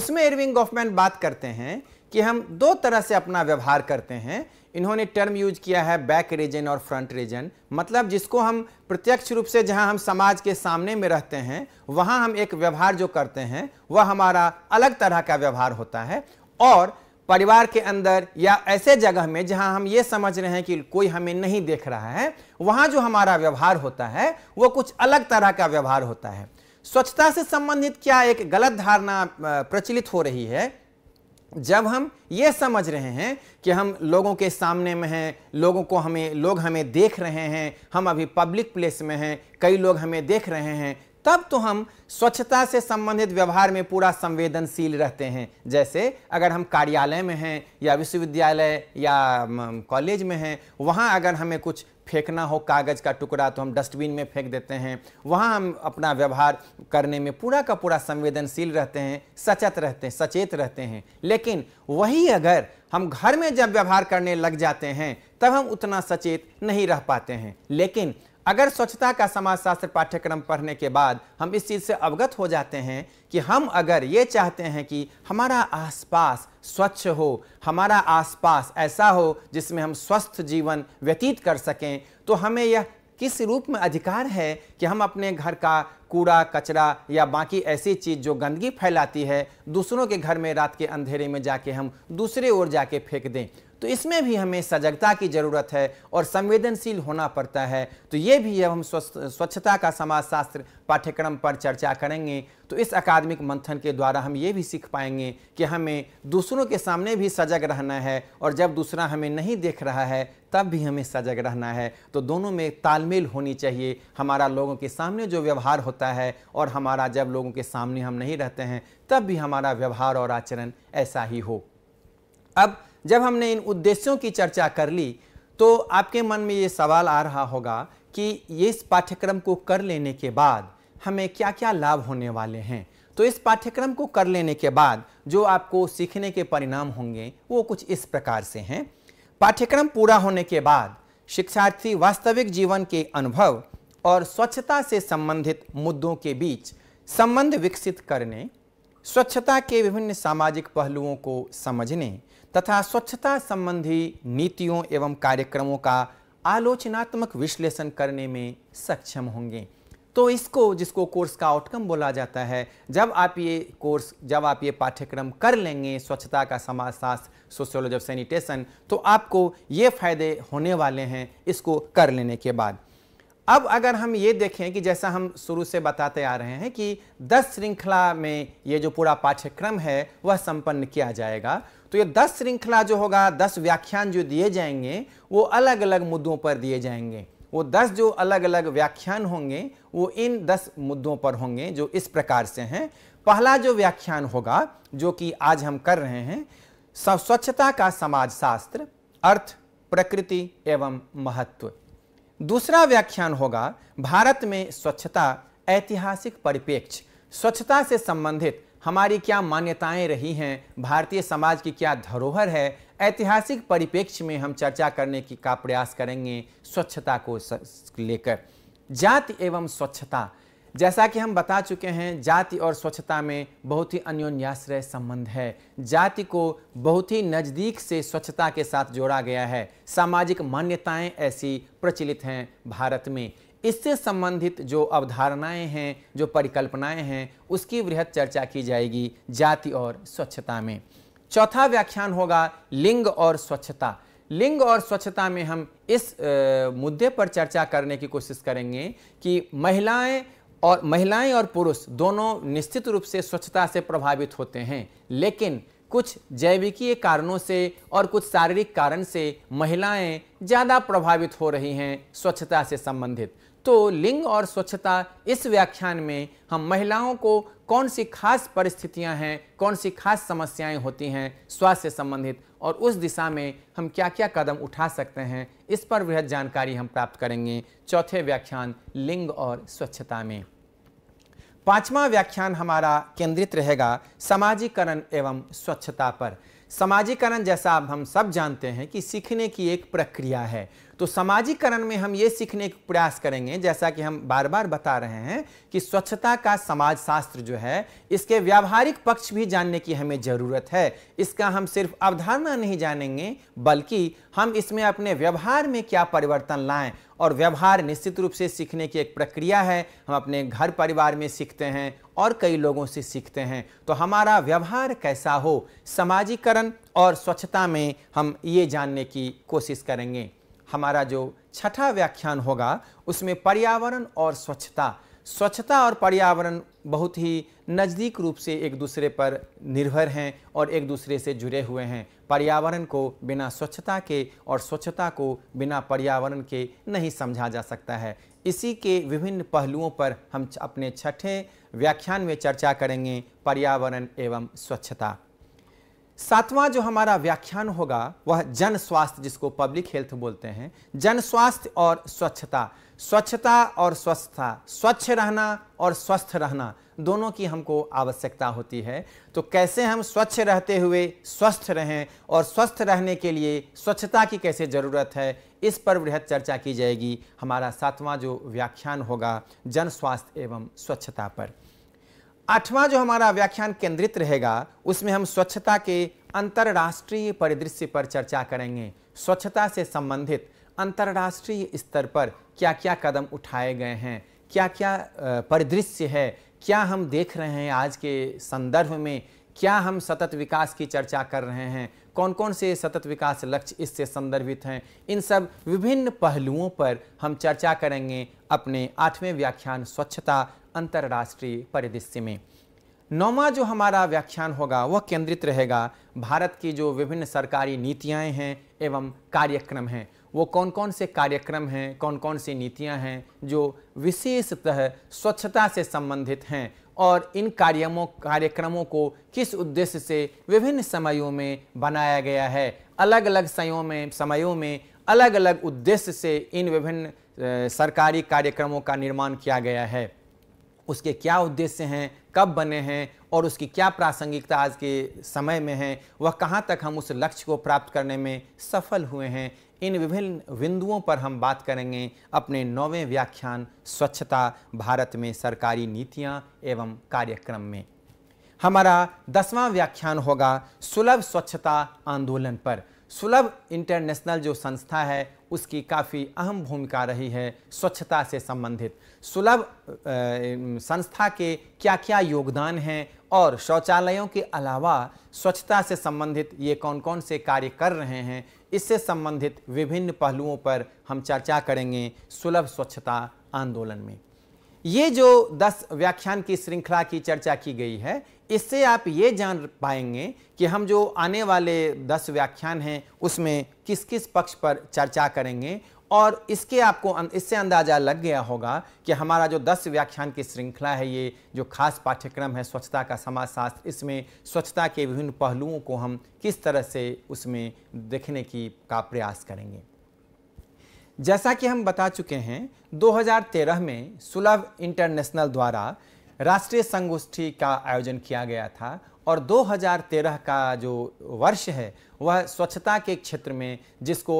उसमें एरविंग गॉफमैन बात करते हैं कि हम दो तरह से अपना व्यवहार करते हैं इन्होंने टर्म यूज किया है बैक रीजन और फ्रंट रीजन मतलब जिसको हम प्रत्यक्ष रूप से जहां हम समाज के सामने में रहते हैं वहां हम एक व्यवहार जो करते हैं वह हमारा अलग तरह का व्यवहार होता है और परिवार के अंदर या ऐसे जगह में जहां हम ये समझ रहे हैं कि कोई हमें नहीं देख रहा है वहां जो हमारा व्यवहार होता है वो कुछ अलग तरह का व्यवहार होता है स्वच्छता से संबंधित क्या एक गलत धारणा प्रचलित हो रही है जब हम ये समझ रहे हैं कि हम लोगों के सामने में हैं लोगों को हमें लोग हमें देख रहे हैं हम अभी पब्लिक प्लेस में हैं कई लोग हमें देख रहे हैं तब तो हम स्वच्छता से संबंधित व्यवहार में पूरा संवेदनशील रहते हैं जैसे अगर हम कार्यालय में हैं या विश्वविद्यालय या कॉलेज में हैं वहाँ अगर हमें कुछ फेंकना हो कागज़ का टुकड़ा तो हम डस्टबिन में फेंक देते हैं वहाँ हम अपना व्यवहार करने में पूरा का पूरा संवेदनशील रहते हैं सचेत रहते हैं सचेत रहते हैं लेकिन वही अगर हम घर में जब व्यवहार करने लग जाते हैं तब हम उतना सचेत नहीं रह पाते हैं लेकिन अगर स्वच्छता का समाजशास्त्र पाठ्यक्रम पढ़ने के बाद हम इस चीज़ से अवगत हो जाते हैं कि हम अगर ये चाहते हैं कि हमारा आसपास स्वच्छ हो हमारा आसपास ऐसा हो जिसमें हम स्वस्थ जीवन व्यतीत कर सकें तो हमें यह किस रूप में अधिकार है कि हम अपने घर का कूड़ा कचरा या बाकी ऐसी चीज़ जो गंदगी फैलाती है दूसरों के घर में रात के अंधेरे में जाके हम दूसरे ओर जाके फेंक दें तो इसमें भी हमें सजगता की ज़रूरत है और संवेदनशील होना पड़ता है तो ये भी जब हम स्वच्छता का समाजशास्त्र पाठ्यक्रम पर चर्चा करेंगे तो इस अकादमिक मंथन के द्वारा हम ये भी सीख पाएंगे कि हमें दूसरों के सामने भी सजग रहना है और जब दूसरा हमें नहीं देख रहा है तब भी हमें सजग रहना है तो दोनों में तालमेल होनी चाहिए हमारा लोगों के सामने जो व्यवहार होता है और हमारा जब लोगों के सामने हम नहीं रहते हैं तब भी हमारा व्यवहार और आचरण ऐसा ही हो अब जब हमने इन उद्देश्यों की चर्चा कर ली तो आपके मन में ये सवाल आ रहा होगा कि इस पाठ्यक्रम को कर लेने के बाद हमें क्या क्या लाभ होने वाले हैं तो इस पाठ्यक्रम को कर लेने के बाद जो आपको सीखने के परिणाम होंगे वो कुछ इस प्रकार से हैं पाठ्यक्रम पूरा होने के बाद शिक्षार्थी वास्तविक जीवन के अनुभव और स्वच्छता से संबंधित मुद्दों के बीच संबंध विकसित करने स्वच्छता के विभिन्न सामाजिक पहलुओं को समझने तथा स्वच्छता संबंधी नीतियों एवं कार्यक्रमों का आलोचनात्मक विश्लेषण करने में सक्षम होंगे तो इसको जिसको कोर्स का आउटकम बोला जाता है जब आप ये कोर्स जब आप ये पाठ्यक्रम कर लेंगे स्वच्छता का समाजशास्त्र सोशियोलॉजी ऑफ सैनिटेशन तो आपको ये फायदे होने वाले हैं इसको कर लेने के बाद अब अगर हम ये देखें कि जैसा हम शुरू से बताते आ रहे हैं कि दस श्रृंखला में ये जो पूरा पाठ्यक्रम है वह संपन्न किया जाएगा तो ये दस श्रृंखला जो होगा दस व्याख्यान जो दिए जाएंगे वो अलग अलग मुद्दों पर दिए जाएंगे वो दस जो अलग अलग व्याख्यान होंगे वो इन दस मुद्दों पर होंगे जो इस प्रकार से हैं पहला जो व्याख्यान होगा जो कि आज हम कर रहे हैं स्वच्छता का समाजशास्त्र अर्थ प्रकृति एवं महत्व दूसरा व्याख्यान होगा भारत में स्वच्छता ऐतिहासिक परिप्रेक्ष्य स्वच्छता से संबंधित हमारी क्या मान्यताएं रही हैं भारतीय समाज की क्या धरोहर है ऐतिहासिक परिप्रेक्ष्य में हम चर्चा करने की का प्रयास करेंगे स्वच्छता को लेकर जाति एवं स्वच्छता जैसा कि हम बता चुके हैं जाति और स्वच्छता में बहुत ही अन्योन्याश्रय संबंध है जाति को बहुत ही नज़दीक से स्वच्छता के साथ जोड़ा गया है सामाजिक मान्यताएं ऐसी प्रचलित हैं भारत में इससे संबंधित जो अवधारणाएं हैं जो परिकल्पनाएं हैं उसकी वृहद चर्चा की जाएगी जाति और स्वच्छता में चौथा व्याख्यान होगा लिंग और स्वच्छता लिंग और स्वच्छता में हम इस आ, मुद्दे पर चर्चा करने की कोशिश करेंगे कि महिलाएं और महिलाएं और पुरुष दोनों निश्चित रूप से स्वच्छता से प्रभावित होते हैं लेकिन कुछ जैविकीय कारणों से और कुछ शारीरिक कारण से महिलाएं ज़्यादा प्रभावित हो रही हैं स्वच्छता से संबंधित तो लिंग और स्वच्छता इस व्याख्यान में हम महिलाओं को कौन सी खास परिस्थितियां हैं कौन सी खास समस्याएं होती हैं स्वास्थ्य से संबंधित और उस दिशा में हम क्या क्या कदम उठा सकते हैं इस पर वृहद जानकारी हम प्राप्त करेंगे चौथे व्याख्यान लिंग और स्वच्छता में पांचवा व्याख्यान हमारा केंद्रित रहेगा समाजीकरण एवं स्वच्छता पर सामाजिकरण जैसा अब हम सब जानते हैं कि सीखने की एक प्रक्रिया है तो सामाजिकरण में हम ये सीखने का प्रयास करेंगे जैसा कि हम बार बार बता रहे हैं कि स्वच्छता का समाजशास्त्र जो है इसके व्यावहारिक पक्ष भी जानने की हमें ज़रूरत है इसका हम सिर्फ अवधारणा नहीं जानेंगे बल्कि हम इसमें अपने व्यवहार में क्या परिवर्तन लाएं और व्यवहार निश्चित रूप से सीखने की एक प्रक्रिया है हम अपने घर परिवार में सीखते हैं और कई लोगों से सीखते हैं तो हमारा व्यवहार कैसा हो समाजीकरण और स्वच्छता में हम ये जानने की कोशिश करेंगे हमारा जो छठा व्याख्यान होगा उसमें पर्यावरण और स्वच्छता स्वच्छता और पर्यावरण बहुत ही नज़दीक रूप से एक दूसरे पर निर्भर हैं और एक दूसरे से जुड़े हुए हैं पर्यावरण को बिना स्वच्छता के और स्वच्छता को बिना पर्यावरण के नहीं समझा जा सकता है इसी के विभिन्न पहलुओं पर हम अपने छठे व्याख्यान में चर्चा करेंगे पर्यावरण एवं स्वच्छता सातवां जो हमारा व्याख्यान होगा वह जन स्वास्थ्य जिसको पब्लिक हेल्थ बोलते हैं जन स्वास्थ्य और स्वच्छता स्वच्छता और स्वस्थता स्वच्छ रहना और स्वस्थ रहना दोनों की हमको आवश्यकता होती है तो कैसे हम स्वच्छ रहते हुए स्वस्थ रहें और स्वस्थ रहने के लिए स्वच्छता की कैसे ज़रूरत है इस पर वृहद चर्चा की जाएगी हमारा सातवां जो व्याख्यान होगा जन स्वास्थ्य एवं स्वच्छता पर आठवां जो हमारा व्याख्यान केंद्रित रहेगा उसमें हम स्वच्छता के अंतर्राष्ट्रीय परिदृश्य पर चर्चा करेंगे स्वच्छता से संबंधित अंतर्राष्ट्रीय स्तर पर क्या क्या कदम उठाए गए हैं क्या क्या परिदृश्य है क्या हम देख रहे हैं आज के संदर्भ में क्या हम सतत विकास की चर्चा कर रहे हैं कौन कौन से सतत विकास लक्ष्य इससे संदर्भित हैं इन सब विभिन्न पहलुओं पर हम चर्चा करेंगे अपने आठवें व्याख्यान स्वच्छता अंतर्राष्ट्रीय परिदृश्य में नौवा जो हमारा व्याख्यान होगा वह केंद्रित रहेगा भारत की जो विभिन्न सरकारी नीतियाँ हैं एवं कार्यक्रम हैं वो कौन कौन से कार्यक्रम हैं कौन कौन सी नीतियां हैं जो विशेषतः स्वच्छता से संबंधित हैं और इन कार्यमों कार्यक्रमों को किस उद्देश्य से विभिन्न समयों में बनाया गया है अलग अलग समयों में समयों में अलग अलग उद्देश्य से इन विभिन्न सरकारी कार्यक्रमों का निर्माण किया गया है उसके क्या उद्देश्य हैं कब बने हैं और उसकी क्या प्रासंगिकता आज के समय में है वह कहाँ तक हम उस लक्ष्य को प्राप्त करने में सफल हुए हैं इन विभिन्न बिंदुओं पर हम बात करेंगे अपने नौवें व्याख्यान स्वच्छता भारत में सरकारी नीतियां एवं कार्यक्रम में हमारा दसवां व्याख्यान होगा सुलभ स्वच्छता आंदोलन पर सुलभ इंटरनेशनल जो संस्था है उसकी काफ़ी अहम भूमिका रही है स्वच्छता से संबंधित सुलभ संस्था के क्या क्या योगदान हैं और शौचालयों के अलावा स्वच्छता से संबंधित ये कौन कौन से कार्य कर रहे हैं इससे संबंधित विभिन्न पहलुओं पर हम चर्चा करेंगे सुलभ स्वच्छता आंदोलन में ये जो 10 व्याख्यान की श्रृंखला की चर्चा की गई है इससे आप ये जान पाएंगे कि हम जो आने वाले दस व्याख्यान हैं उसमें किस किस पक्ष पर चर्चा करेंगे और इसके आपको अं-, इससे अंदाज़ा लग गया होगा कि हमारा जो दस व्याख्यान की श्रृंखला है ये जो खास पाठ्यक्रम है स्वच्छता का समाजशास्त्र इसमें स्वच्छता के विभिन्न पहलुओं को हम किस तरह से उसमें देखने की का प्रयास करेंगे जैसा कि हम बता चुके हैं 2013 में सुलभ इंटरनेशनल द्वारा राष्ट्रीय संगोष्ठी का आयोजन किया गया था और 2013 का जो वर्ष है वह स्वच्छता के क्षेत्र में जिसको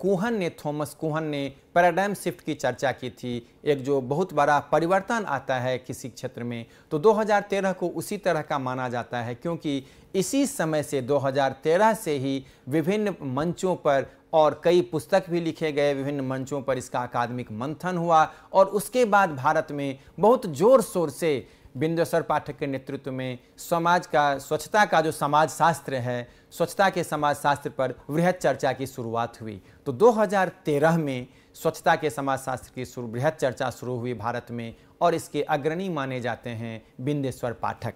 कुहन ने थॉमस कुहन ने पैराडाइम शिफ्ट की चर्चा की थी एक जो बहुत बड़ा परिवर्तन आता है किसी क्षेत्र में तो 2013 को उसी तरह का माना जाता है क्योंकि इसी समय से 2013 से ही विभिन्न मंचों पर और कई पुस्तक भी लिखे गए विभिन्न मंचों पर इसका अकादमिक मंथन हुआ और उसके बाद भारत में बहुत जोर शोर से बिंदेश्वर पाठक के नेतृत्व में समाज का स्वच्छता का जो समाज शास्त्र है स्वच्छता के समाज शास्त्र पर वृहद चर्चा की शुरुआत हुई तो 2013 में स्वच्छता के समाज शास्त्र की वृहद चर्चा शुरू हुई भारत में और इसके अग्रणी माने जाते हैं बिंदेश्वर पाठक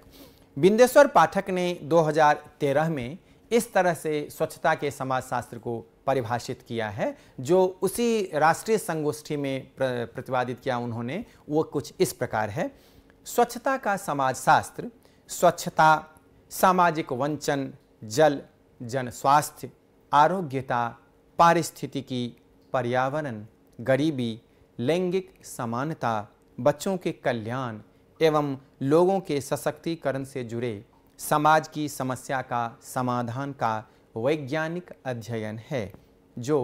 बिंदेश्वर पाठक ने 2013 में इस तरह से स्वच्छता के समाज शास्त्र को परिभाषित किया है जो उसी राष्ट्रीय संगोष्ठी में प्रतिपादित किया उन्होंने वो कुछ इस प्रकार है स्वच्छता का समाजशास्त्र स्वच्छता सामाजिक वंचन जल जन स्वास्थ्य आरोग्यता पारिस्थितिकी पर्यावरण गरीबी लैंगिक समानता बच्चों के कल्याण एवं लोगों के सशक्तिकरण से जुड़े समाज की समस्या का समाधान का वैज्ञानिक अध्ययन है जो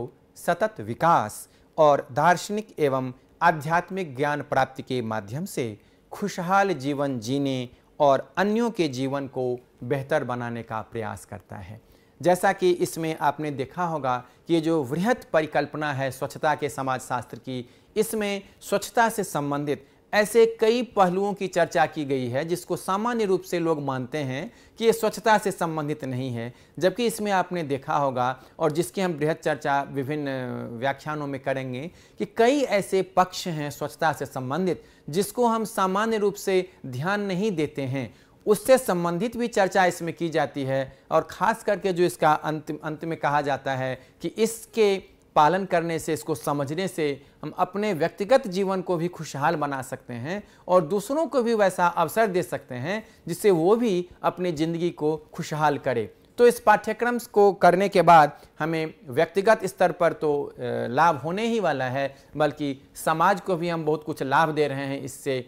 सतत विकास और दार्शनिक एवं आध्यात्मिक ज्ञान प्राप्ति के माध्यम से खुशहाल जीवन जीने और अन्यों के जीवन को बेहतर बनाने का प्रयास करता है जैसा कि इसमें आपने देखा होगा कि ये जो वृहत परिकल्पना है स्वच्छता के समाजशास्त्र की इसमें स्वच्छता से संबंधित ऐसे कई पहलुओं की चर्चा की गई है जिसको सामान्य रूप से लोग मानते हैं कि ये स्वच्छता से संबंधित नहीं है जबकि इसमें आपने देखा होगा और जिसकी हम बृहद चर्चा विभिन्न व्याख्यानों में करेंगे कि कई ऐसे पक्ष हैं स्वच्छता से संबंधित जिसको हम सामान्य रूप से ध्यान नहीं देते हैं उससे संबंधित भी चर्चा इसमें की जाती है और ख़ास करके जो इसका अंत अंत में कहा जाता है कि इसके पालन करने से इसको समझने से हम अपने व्यक्तिगत जीवन को भी खुशहाल बना सकते हैं और दूसरों को भी वैसा अवसर दे सकते हैं जिससे वो भी अपनी ज़िंदगी को खुशहाल करे तो इस पाठ्यक्रम को करने के बाद हमें व्यक्तिगत स्तर पर तो लाभ होने ही वाला है बल्कि समाज को भी हम बहुत कुछ लाभ दे रहे हैं इससे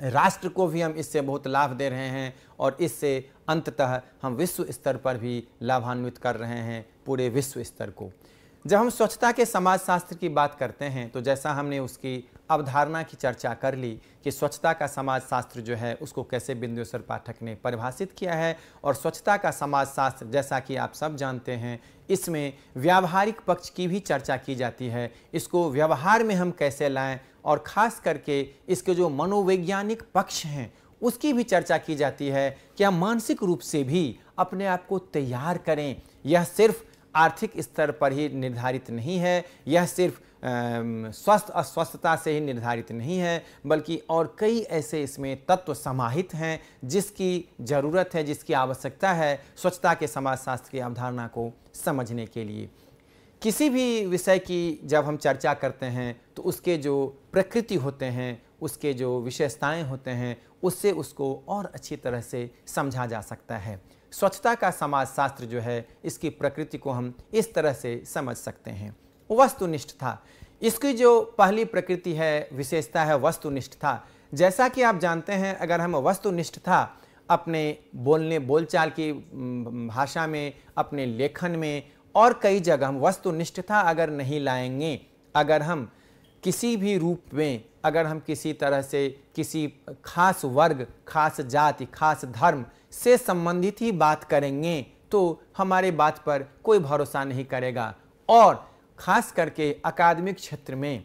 राष्ट्र को भी हम इससे बहुत लाभ दे रहे हैं और इससे अंततः हम विश्व स्तर पर भी लाभान्वित कर रहे हैं पूरे विश्व स्तर को जब हम स्वच्छता के समाजशास्त्र की बात करते हैं तो जैसा हमने उसकी अवधारणा की चर्चा कर ली कि स्वच्छता का समाजशास्त्र जो है उसको कैसे बिंदुसर पाठक ने परिभाषित किया है और स्वच्छता का समाजशास्त्र जैसा कि आप सब जानते हैं इसमें व्यावहारिक पक्ष की भी चर्चा की जाती है इसको व्यवहार में हम कैसे लाएं और ख़ास करके इसके जो मनोवैज्ञानिक पक्ष हैं उसकी भी चर्चा की जाती है कि हम मानसिक रूप से भी अपने आप को तैयार करें यह सिर्फ आर्थिक स्तर पर ही निर्धारित नहीं है यह सिर्फ स्वस्थ अस्वस्थता से ही निर्धारित नहीं है बल्कि और कई ऐसे इसमें तत्व समाहित हैं जिसकी ज़रूरत है जिसकी आवश्यकता है स्वच्छता के समाजशास्त्र की अवधारणा को समझने के लिए किसी भी विषय की जब हम चर्चा करते हैं तो उसके जो प्रकृति होते हैं उसके जो विशेषताएं होते हैं उससे उसको और अच्छी तरह से समझा जा सकता है स्वच्छता का समाजशास्त्र जो है इसकी प्रकृति को हम इस तरह से समझ सकते हैं वस्तुनिष्ठ था इसकी जो पहली प्रकृति है विशेषता है वस्तुनिष्ठ था जैसा कि आप जानते हैं अगर हम वस्तुनिष्ठ था अपने बोलने बोलचाल की भाषा में अपने लेखन में और कई जगह हम वस्तुनिष्ठ था अगर नहीं लाएंगे अगर हम किसी भी रूप में अगर हम किसी तरह से किसी खास वर्ग खास जाति खास धर्म से संबंधित ही बात करेंगे तो हमारे बात पर कोई भरोसा नहीं करेगा और खास करके अकादमिक क्षेत्र में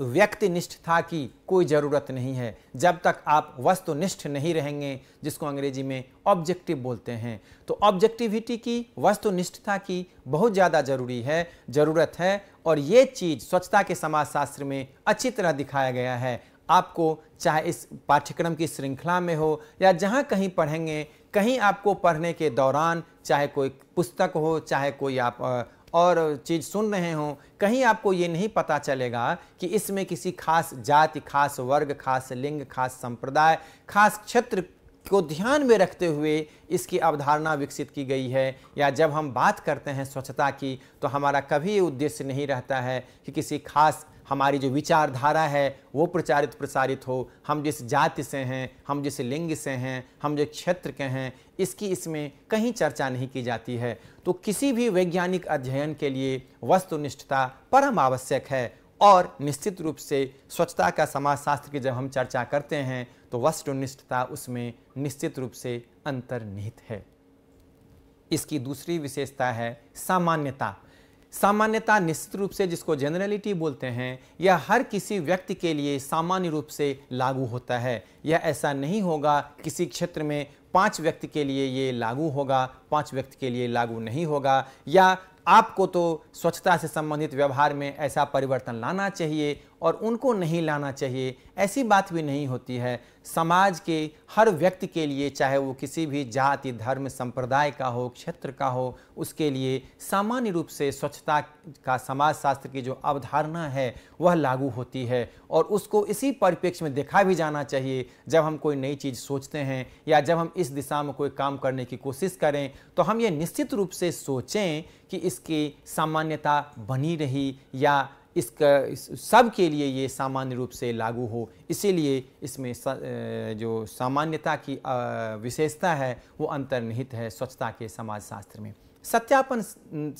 व्यक्ति निष्ठता की कोई ज़रूरत नहीं है जब तक आप वस्तुनिष्ठ नहीं रहेंगे जिसको अंग्रेजी में ऑब्जेक्टिव बोलते हैं तो ऑब्जेक्टिविटी की वस्तुनिष्ठता की बहुत ज़्यादा ज़रूरी है ज़रूरत है और ये चीज़ स्वच्छता के समाजशास्त्र में अच्छी तरह दिखाया गया है आपको चाहे इस पाठ्यक्रम की श्रृंखला में हो या जहाँ कहीं पढ़ेंगे कहीं आपको पढ़ने के दौरान चाहे कोई पुस्तक हो चाहे कोई आप और चीज़ सुन रहे हों कहीं आपको ये नहीं पता चलेगा कि इसमें किसी खास जाति खास वर्ग खास लिंग खास संप्रदाय खास क्षेत्र को ध्यान में रखते हुए इसकी अवधारणा विकसित की गई है या जब हम बात करते हैं स्वच्छता की तो हमारा कभी उद्देश्य नहीं रहता है कि किसी खास हमारी जो विचारधारा है वो प्रचारित प्रसारित हो हम जिस जाति से हैं हम जिस लिंग से हैं हम जो क्षेत्र के हैं इसकी इसमें कहीं चर्चा नहीं की जाती है तो किसी भी वैज्ञानिक अध्ययन के लिए वस्तुनिष्ठता परम आवश्यक है और निश्चित रूप से स्वच्छता का समाजशास्त्र की जब हम चर्चा करते हैं तो वस्तुनिष्ठता उसमें निश्चित रूप से अंतर्निहित है इसकी दूसरी विशेषता है सामान्यता सामान्यता निश्चित रूप से जिसको जनरलिटी बोलते हैं यह हर किसी व्यक्ति के लिए सामान्य रूप से लागू होता है यह ऐसा नहीं होगा किसी क्षेत्र में पांच व्यक्ति के लिए ये लागू होगा पांच व्यक्ति के लिए लागू नहीं होगा या आपको तो स्वच्छता से संबंधित व्यवहार में ऐसा परिवर्तन लाना चाहिए और उनको नहीं लाना चाहिए ऐसी बात भी नहीं होती है समाज के हर व्यक्ति के लिए चाहे वो किसी भी जाति धर्म संप्रदाय का हो क्षेत्र का हो उसके लिए सामान्य रूप से स्वच्छता का समाजशास्त्र की जो अवधारणा है वह लागू होती है और उसको इसी परिप्रेक्ष्य में देखा भी जाना चाहिए जब हम कोई नई चीज़ सोचते हैं या जब हम इस दिशा में कोई काम करने की कोशिश करें तो हम ये निश्चित रूप से सोचें कि इसकी सामान्यता बनी रही या इसका इस सब के लिए ये सामान्य रूप से लागू हो इसीलिए इसमें जो सामान्यता की विशेषता है वो अंतर्निहित है स्वच्छता के समाजशास्त्र में सत्यापन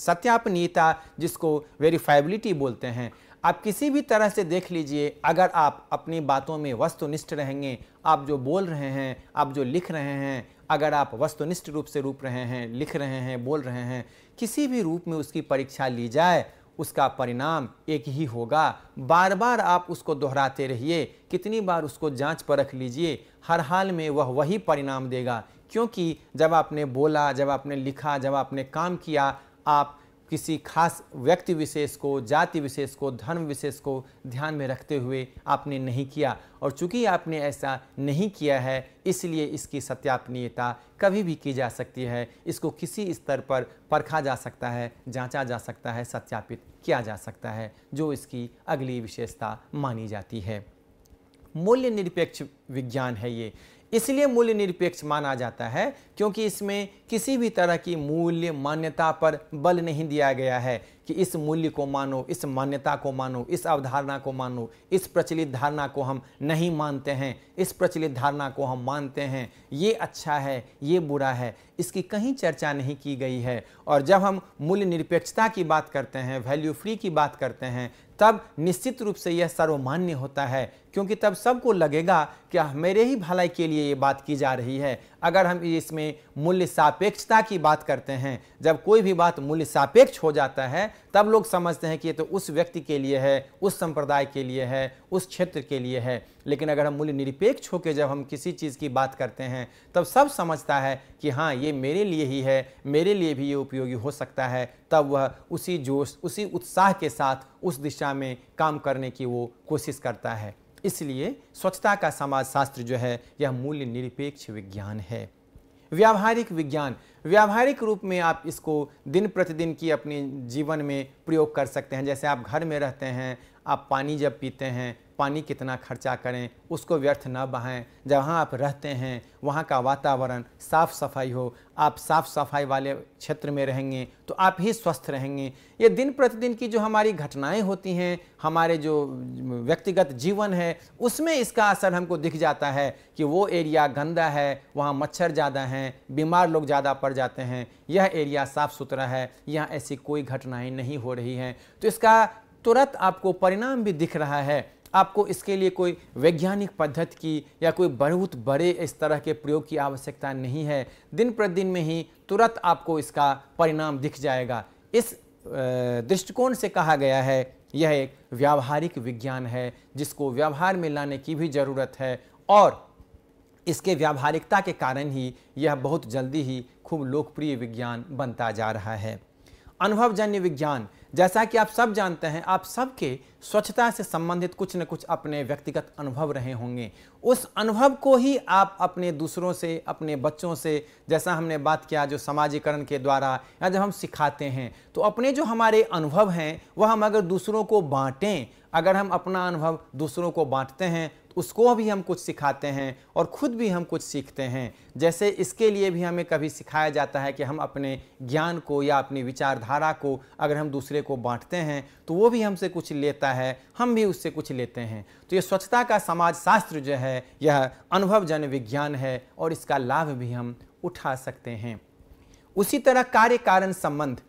सत्यापनीयता जिसको वेरीफाइबिलिटी बोलते हैं आप किसी भी तरह से देख लीजिए अगर आप अपनी बातों में वस्तुनिष्ठ रहेंगे आप जो बोल रहे हैं आप जो लिख रहे हैं अगर आप वस्तुनिष्ठ रूप से रूप रहे हैं लिख रहे हैं बोल रहे हैं किसी भी रूप में उसकी परीक्षा ली जाए उसका परिणाम एक ही होगा बार बार आप उसको दोहराते रहिए कितनी बार उसको जांच परख लीजिए हर हाल में वह वही परिणाम देगा क्योंकि जब आपने बोला जब आपने लिखा जब आपने काम किया आप किसी खास व्यक्ति विशेष को जाति विशेष को धर्म विशेष को ध्यान में रखते हुए आपने नहीं किया और चूंकि आपने ऐसा नहीं किया है इसलिए इसकी सत्यापनीयता कभी भी की जा सकती है इसको किसी स्तर पर परखा जा सकता है जांचा जा सकता है सत्यापित किया जा सकता है जो इसकी अगली विशेषता मानी जाती है मूल्य निरपेक्ष विज्ञान है ये इसलिए मूल्य निरपेक्ष माना जाता है क्योंकि इसमें किसी भी तरह की मूल्य मान्यता पर बल नहीं दिया गया है कि इस मूल्य को मानो इस मान्यता को मानो इस अवधारणा को मानो इस प्रचलित धारणा को हम नहीं मानते हैं इस प्रचलित धारणा को हम मानते हैं ये अच्छा है ये बुरा है इसकी कहीं चर्चा नहीं की गई है और जब हम मूल्य निरपेक्षता की बात करते हैं वैल्यू फ्री की बात करते हैं तब निश्चित रूप से यह सर्वमान्य होता है क्योंकि तब सबको लगेगा कि मेरे ही भलाई के लिए ये बात की जा रही है अगर हम इसमें मूल्य सापेक्षता की बात करते हैं जब कोई भी बात मूल्य सापेक्ष हो जाता है तब लोग समझते हैं कि ये तो उस व्यक्ति के लिए है उस संप्रदाय के लिए है उस क्षेत्र के लिए है लेकिन अगर हम मूल्य निरपेक्ष होकर जब हम किसी चीज़ की बात करते हैं तब सब समझता है कि हाँ ये मेरे लिए ही है मेरे लिए भी ये उपयोगी हो सकता है तब वह उसी जोश उसी उत्साह के साथ उस दिशा में काम करने की वो कोशिश करता है इसलिए स्वच्छता का समाजशास्त्र जो है यह मूल्य निरपेक्ष विज्ञान है व्यावहारिक विज्ञान व्यावहारिक रूप में आप इसको दिन प्रतिदिन की अपने जीवन में प्रयोग कर सकते हैं जैसे आप घर में रहते हैं आप पानी जब पीते हैं पानी कितना खर्चा करें उसको व्यर्थ न बहाएं जहाँ आप रहते हैं वहाँ का वातावरण साफ़ सफाई हो आप साफ़ सफाई वाले क्षेत्र में रहेंगे तो आप ही स्वस्थ रहेंगे ये दिन प्रतिदिन की जो हमारी घटनाएं होती हैं हमारे जो व्यक्तिगत जीवन है उसमें इसका असर हमको दिख जाता है कि वो एरिया गंदा है वहाँ मच्छर ज़्यादा हैं बीमार लोग ज़्यादा पड़ जाते हैं यह एरिया साफ़ सुथरा है यहाँ ऐसी कोई घटनाएँ नहीं हो रही हैं तो इसका तुरंत आपको परिणाम भी दिख रहा है आपको इसके लिए कोई वैज्ञानिक पद्धति की या कोई बहुत बड़े इस तरह के प्रयोग की आवश्यकता नहीं है दिन प्रतिदिन में ही तुरंत आपको इसका परिणाम दिख जाएगा इस दृष्टिकोण से कहा गया है यह एक व्यावहारिक विज्ञान है जिसको व्यवहार में लाने की भी ज़रूरत है और इसके व्यावहारिकता के कारण ही यह बहुत जल्दी ही खूब लोकप्रिय विज्ञान बनता जा रहा है अनुभवजन्य विज्ञान जैसा कि आप सब जानते हैं आप सबके स्वच्छता से संबंधित कुछ न कुछ अपने व्यक्तिगत अनुभव रहे होंगे उस अनुभव को ही आप अपने दूसरों से अपने बच्चों से जैसा हमने बात किया जो समाजीकरण के द्वारा या जब हम सिखाते हैं तो अपने जो हमारे अनुभव हैं वह हम अगर दूसरों को बांटें अगर हम अपना अनुभव दूसरों को बांटते हैं उसको भी हम कुछ सिखाते हैं और ख़ुद भी हम कुछ सीखते हैं जैसे इसके लिए भी हमें कभी सिखाया जाता है कि हम अपने ज्ञान को या अपनी विचारधारा को अगर हम दूसरे को बांटते हैं तो वो भी हमसे कुछ लेता है हम भी उससे कुछ लेते हैं तो ये स्वच्छता का समाज शास्त्र जो है यह अनुभव जन विज्ञान है और इसका लाभ भी हम उठा सकते हैं उसी तरह कार्य कारण संबंध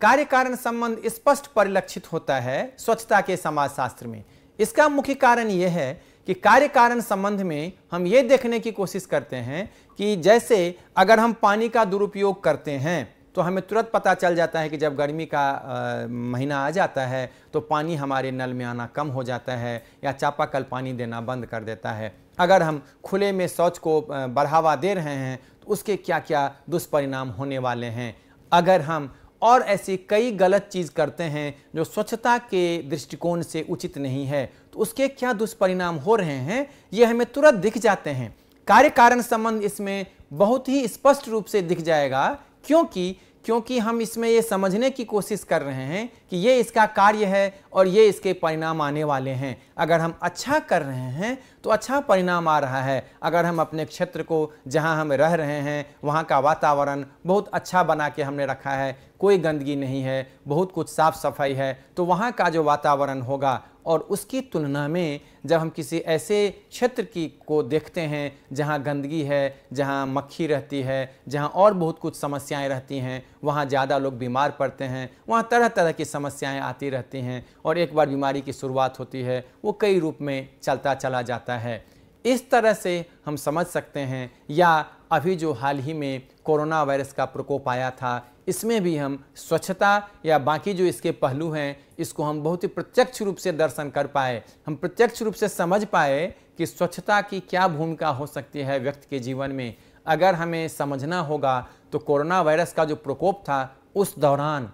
कार्य कारण संबंध स्पष्ट परिलक्षित होता है स्वच्छता के समाजशास्त्र में इसका मुख्य कारण यह है कि कार्य कारण संबंध में हम ये देखने की कोशिश करते हैं कि जैसे अगर हम पानी का दुरुपयोग करते हैं तो हमें तुरंत पता चल जाता है कि जब गर्मी का आ, महीना आ जाता है तो पानी हमारे नल में आना कम हो जाता है या चापाकल पानी देना बंद कर देता है अगर हम खुले में शौच को बढ़ावा दे रहे हैं तो उसके क्या क्या दुष्परिणाम होने वाले हैं अगर हम और ऐसी कई गलत चीज़ करते हैं जो स्वच्छता के दृष्टिकोण से उचित नहीं है तो उसके क्या दुष्परिणाम हो रहे हैं ये हमें तुरंत दिख जाते हैं कार्य कारण संबंध इसमें बहुत ही स्पष्ट रूप से दिख जाएगा क्योंकि क्योंकि हम इसमें ये समझने की कोशिश कर रहे हैं कि ये इसका कार्य है और ये इसके परिणाम आने वाले हैं अगर हम अच्छा कर रहे हैं तो अच्छा परिणाम आ रहा है अगर हम अपने क्षेत्र को जहाँ हम रह रहे हैं वहाँ का वातावरण बहुत अच्छा बना के हमने रखा है कोई गंदगी नहीं है बहुत कुछ साफ़ सफाई है तो वहाँ का जो वातावरण होगा और उसकी तुलना में जब हम किसी ऐसे क्षेत्र की को देखते हैं जहाँ गंदगी है जहाँ मक्खी रहती है जहाँ और बहुत कुछ समस्याएं रहती हैं वहाँ ज़्यादा लोग बीमार पड़ते हैं वहाँ तरह तरह की समस्याएं आती रहती हैं और एक बार बीमारी की शुरुआत होती है वो कई रूप में चलता चला जाता है इस तरह से हम समझ सकते हैं या अभी जो हाल ही में कोरोना वायरस का प्रकोप आया था इसमें भी हम स्वच्छता या बाकी जो इसके पहलू हैं इसको हम बहुत ही प्रत्यक्ष रूप से दर्शन कर पाए हम प्रत्यक्ष रूप से समझ पाए कि स्वच्छता की क्या भूमिका हो सकती है व्यक्ति के जीवन में अगर हमें समझना होगा तो कोरोना वायरस का जो प्रकोप था उस दौरान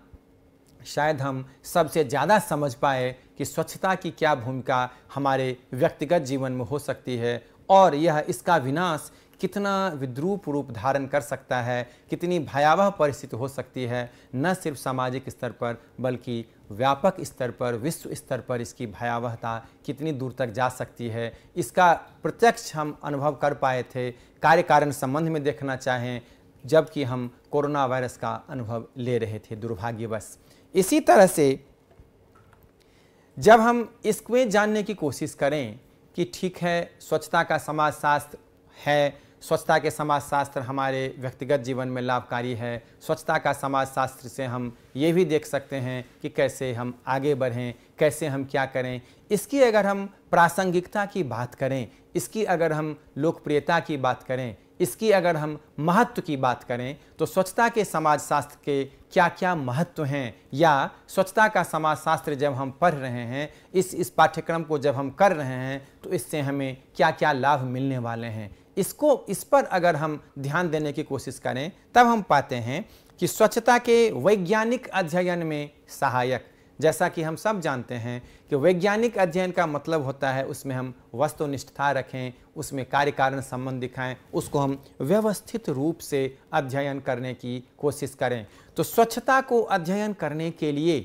शायद हम सबसे ज़्यादा समझ पाए कि स्वच्छता की क्या भूमिका हमारे व्यक्तिगत जीवन में हो सकती है और यह इसका विनाश कितना विद्रूप रूप धारण कर सकता है कितनी भयावह परिस्थिति हो सकती है न सिर्फ सामाजिक स्तर पर बल्कि व्यापक स्तर पर विश्व स्तर पर इसकी भयावहता कितनी दूर तक जा सकती है इसका प्रत्यक्ष हम अनुभव कर पाए थे कार्य कारण संबंध में देखना चाहें जबकि हम कोरोना वायरस का अनुभव ले रहे थे दुर्भाग्यवश इसी तरह से जब हम इसमें जानने की कोशिश करें कि ठीक है स्वच्छता का समाजशास्त्र है स्वच्छता के समाजशास्त्र हमारे व्यक्तिगत जीवन में लाभकारी है स्वच्छता का समाजशास्त्र से हम ये भी देख सकते हैं कि कैसे हम आगे बढ़ें कैसे हम क्या करें इसकी अगर हम प्रासंगिकता की बात करें इसकी अगर हम लोकप्रियता की बात करें इसकी अगर हम महत्व की बात करें तो स्वच्छता के समाजशास्त्र के क्या क्या महत्व हैं या स्वच्छता का समाजशास्त्र जब हम पढ़ रहे हैं इस इस पाठ्यक्रम को जब हम कर रहे हैं तो इससे हमें क्या क्या लाभ मिलने वाले हैं इसको इस पर अगर हम ध्यान देने की कोशिश करें तब हम पाते हैं कि स्वच्छता के वैज्ञानिक अध्ययन में सहायक जैसा कि हम सब जानते हैं कि वैज्ञानिक अध्ययन का मतलब होता है उसमें हम वस्तुनिष्ठता रखें उसमें कार्य कारण संबंध दिखाएं उसको हम व्यवस्थित रूप से अध्ययन करने की कोशिश करें तो स्वच्छता को अध्ययन करने के लिए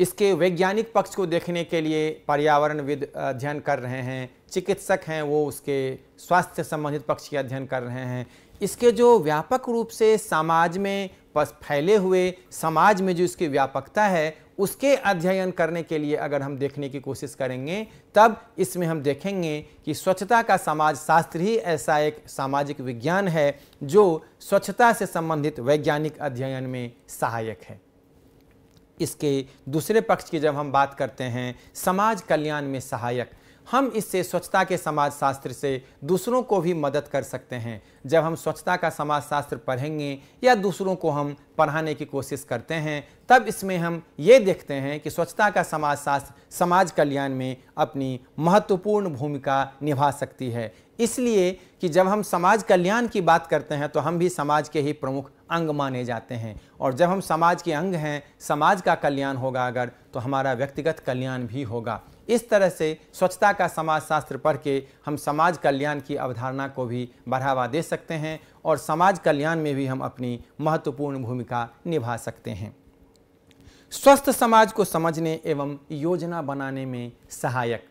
इसके वैज्ञानिक पक्ष को देखने के लिए पर्यावरणविद अध्ययन कर रहे हैं चिकित्सक हैं वो उसके स्वास्थ्य संबंधित पक्ष के अध्ययन कर रहे हैं इसके जो व्यापक रूप से समाज में बस फैले हुए समाज में जो इसकी व्यापकता है उसके अध्ययन करने के लिए अगर हम देखने की कोशिश करेंगे तब इसमें हम देखेंगे कि स्वच्छता का समाज शास्त्र ही ऐसा एक सामाजिक विज्ञान है जो स्वच्छता से संबंधित वैज्ञानिक अध्ययन में सहायक है इसके दूसरे पक्ष की जब हम बात करते हैं समाज कल्याण में सहायक हम इससे स्वच्छता के समाजशास्त्र से दूसरों को भी मदद कर सकते हैं जब हम स्वच्छता का समाजशास्त्र पढ़ेंगे या दूसरों को हम पढ़ाने की कोशिश करते हैं तब इसमें हम ये देखते हैं कि स्वच्छता का समाजशास्त्र समाज कल्याण में अपनी महत्वपूर्ण भूमिका निभा सकती है इसलिए कि जब हम समाज कल्याण की बात करते हैं तो हम भी समाज के ही प्रमुख अंग माने जाते हैं और जब हम समाज के अंग हैं समाज का कल्याण होगा अगर तो हमारा व्यक्तिगत कल्याण भी होगा इस तरह से स्वच्छता का समाज शास्त्र पढ़ के हम समाज कल्याण की अवधारणा को भी बढ़ावा दे सकते हैं और समाज कल्याण में भी हम अपनी महत्वपूर्ण भूमिका निभा सकते हैं स्वस्थ समाज को समझने एवं योजना बनाने में सहायक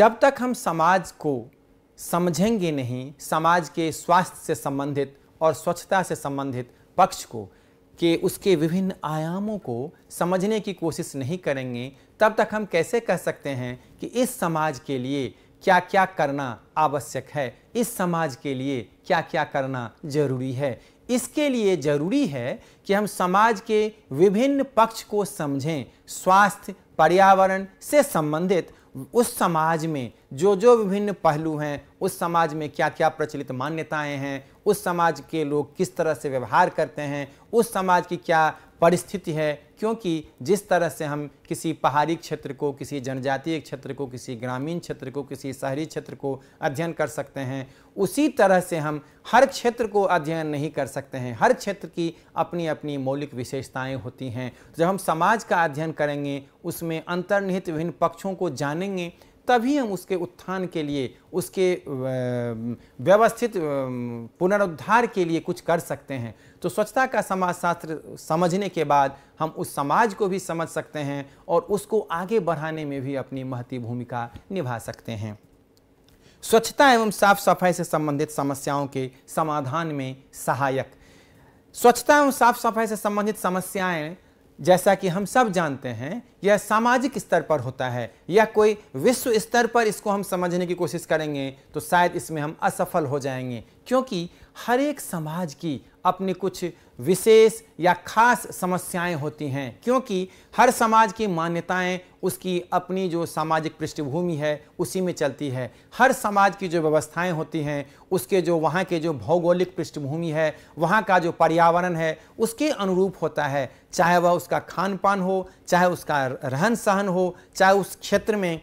जब तक हम समाज को समझेंगे नहीं समाज के स्वास्थ्य से संबंधित और स्वच्छता से संबंधित पक्ष को कि उसके विभिन्न आयामों को समझने की कोशिश नहीं करेंगे तब तक हम कैसे कह सकते हैं कि इस समाज के लिए क्या क्या करना आवश्यक है इस समाज के लिए क्या क्या करना जरूरी है इसके लिए जरूरी है कि हम समाज के विभिन्न पक्ष को समझें स्वास्थ्य पर्यावरण से संबंधित उस समाज में जो जो विभिन्न पहलू हैं उस समाज में क्या क्या प्रचलित मान्यताएं हैं उस समाज के लोग किस तरह से व्यवहार करते हैं उस समाज की क्या परिस्थिति है क्योंकि जिस तरह से हम किसी पहाड़ी क्षेत्र को किसी जनजातीय क्षेत्र को किसी ग्रामीण क्षेत्र को किसी शहरी क्षेत्र को अध्ययन कर सकते हैं उसी तरह से हम हर क्षेत्र को अध्ययन नहीं कर सकते हैं हर क्षेत्र की अपनी अपनी मौलिक विशेषताएं होती हैं जब हम समाज का अध्ययन करेंगे उसमें अंतर्निहित विभिन्न पक्षों को जानेंगे तभी हम उसके उत्थान के लिए उसके व्यवस्थित पुनरुद्धार के लिए कुछ कर सकते हैं तो स्वच्छता का समाजशास्त्र समझने के बाद हम उस समाज को भी समझ सकते हैं और उसको आगे बढ़ाने में भी अपनी महती भूमिका निभा सकते हैं स्वच्छता एवं साफ सफाई से संबंधित समस्याओं के समाधान में सहायक स्वच्छता एवं साफ सफाई से संबंधित समस्याएं जैसा कि हम सब जानते हैं यह सामाजिक स्तर पर होता है या कोई विश्व स्तर पर इसको हम समझने की कोशिश करेंगे तो शायद इसमें हम असफल हो जाएंगे क्योंकि हर एक समाज की अपनी कुछ विशेष या खास समस्याएं होती हैं क्योंकि हर समाज की मान्यताएं उसकी अपनी जो सामाजिक पृष्ठभूमि है उसी में चलती है हर समाज की जो व्यवस्थाएं होती हैं उसके जो वहाँ के जो भौगोलिक पृष्ठभूमि है वहाँ का जो पर्यावरण है उसके अनुरूप होता है चाहे वह उसका खान पान हो चाहे उसका रहन सहन हो चाहे उस क्षेत्र में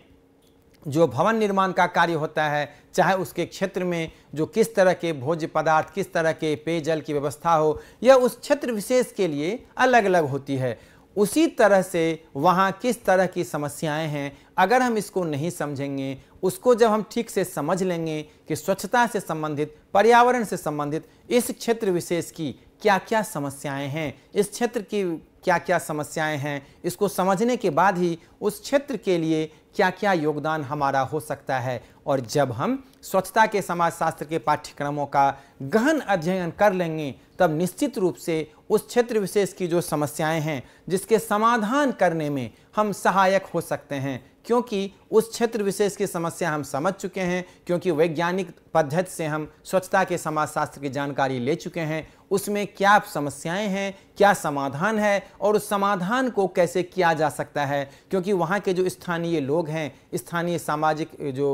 जो भवन निर्माण का कार्य होता है चाहे उसके क्षेत्र में जो किस तरह के भोज्य पदार्थ किस तरह के पेयजल की व्यवस्था हो यह उस क्षेत्र विशेष के लिए अलग अलग होती है उसी तरह से वहाँ किस तरह की समस्याएं हैं अगर हम इसको नहीं समझेंगे उसको जब हम ठीक से समझ लेंगे कि स्वच्छता से संबंधित पर्यावरण से संबंधित इस क्षेत्र विशेष की क्या क्या समस्याएं हैं इस क्षेत्र की क्या क्या समस्याएं हैं इसको समझने के बाद ही उस क्षेत्र के लिए क्या क्या योगदान हमारा हो सकता है और जब हम स्वच्छता के समाजशास्त्र के पाठ्यक्रमों का गहन अध्ययन कर लेंगे तब निश्चित रूप से उस क्षेत्र विशेष की जो समस्याएं हैं जिसके समाधान करने में हम सहायक हो सकते हैं क्योंकि उस क्षेत्र विशेष की समस्या हम समझ चुके हैं क्योंकि वैज्ञानिक पद्धति से हम स्वच्छता के समाजशास्त्र की जानकारी ले चुके हैं उसमें क्या समस्याएं हैं क्या समाधान है और उस समाधान को कैसे किया जा सकता है क्योंकि वहाँ के जो स्थानीय लोग लोग हैं स्थानीय सामाजिक जो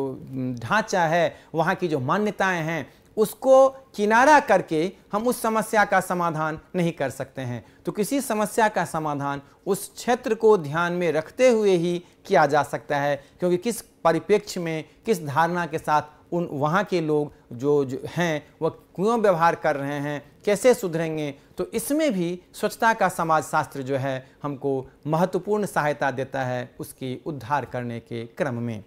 ढांचा है वहाँ की जो मान्यताएं हैं उसको किनारा करके हम उस समस्या का समाधान नहीं कर सकते हैं तो किसी समस्या का समाधान उस क्षेत्र को ध्यान में रखते हुए ही किया जा सकता है क्योंकि किस परिप्रेक्ष्य में किस धारणा के साथ उन वहाँ के लोग जो, जो हैं वह क्यों व्यवहार कर रहे हैं कैसे सुधरेंगे तो इसमें भी स्वच्छता का समाज शास्त्र जो है हमको महत्वपूर्ण सहायता देता है उसकी उद्धार करने के क्रम में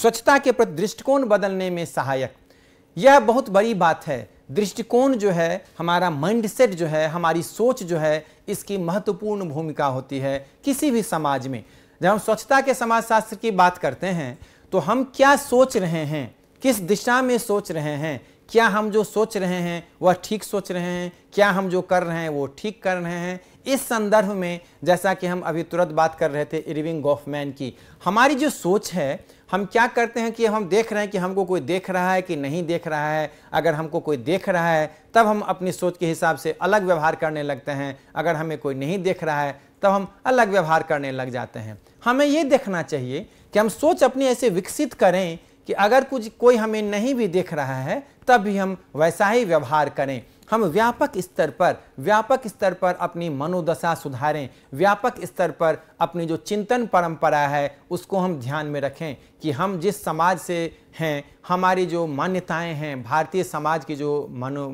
स्वच्छता के प्रति दृष्टिकोण बदलने में सहायक यह बहुत बड़ी बात है दृष्टिकोण जो है हमारा माइंडसेट जो है हमारी सोच जो है इसकी महत्वपूर्ण भूमिका होती है किसी भी समाज में जब हम स्वच्छता के समाजशास्त्र की बात करते हैं तो हम क्या सोच रहे हैं किस दिशा में सोच रहे हैं क्या हम जो सोच रहे हैं वह ठीक सोच रहे हैं क्या हम जो कर रहे हैं वो ठीक कर रहे हैं इस संदर्भ में जैसा कि हम अभी तुरंत बात कर रहे थे इरविंग गॉफमैन की हमारी जो सोच है हम क्या करते हैं कि हम देख रहे हैं कि हमको कोई देख रहा है कि नहीं देख रहा है अगर हमको कोई देख रहा है तब हम अपनी सोच के हिसाब से अलग व्यवहार करने लगते हैं अगर हमें कोई नहीं देख रहा है तब हम अलग व्यवहार करने लग जाते हैं हमें ये देखना चाहिए कि हम सोच अपनी ऐसे विकसित करें कि अगर कुछ कोई हमें नहीं भी देख रहा है तब भी हम वैसा ही व्यवहार करें हम व्यापक स्तर पर व्यापक स्तर पर अपनी मनोदशा सुधारें व्यापक स्तर पर अपनी जो चिंतन परंपरा है उसको हम ध्यान में रखें कि हम जिस समाज से हैं हमारी जो मान्यताएं हैं भारतीय समाज की जो मनो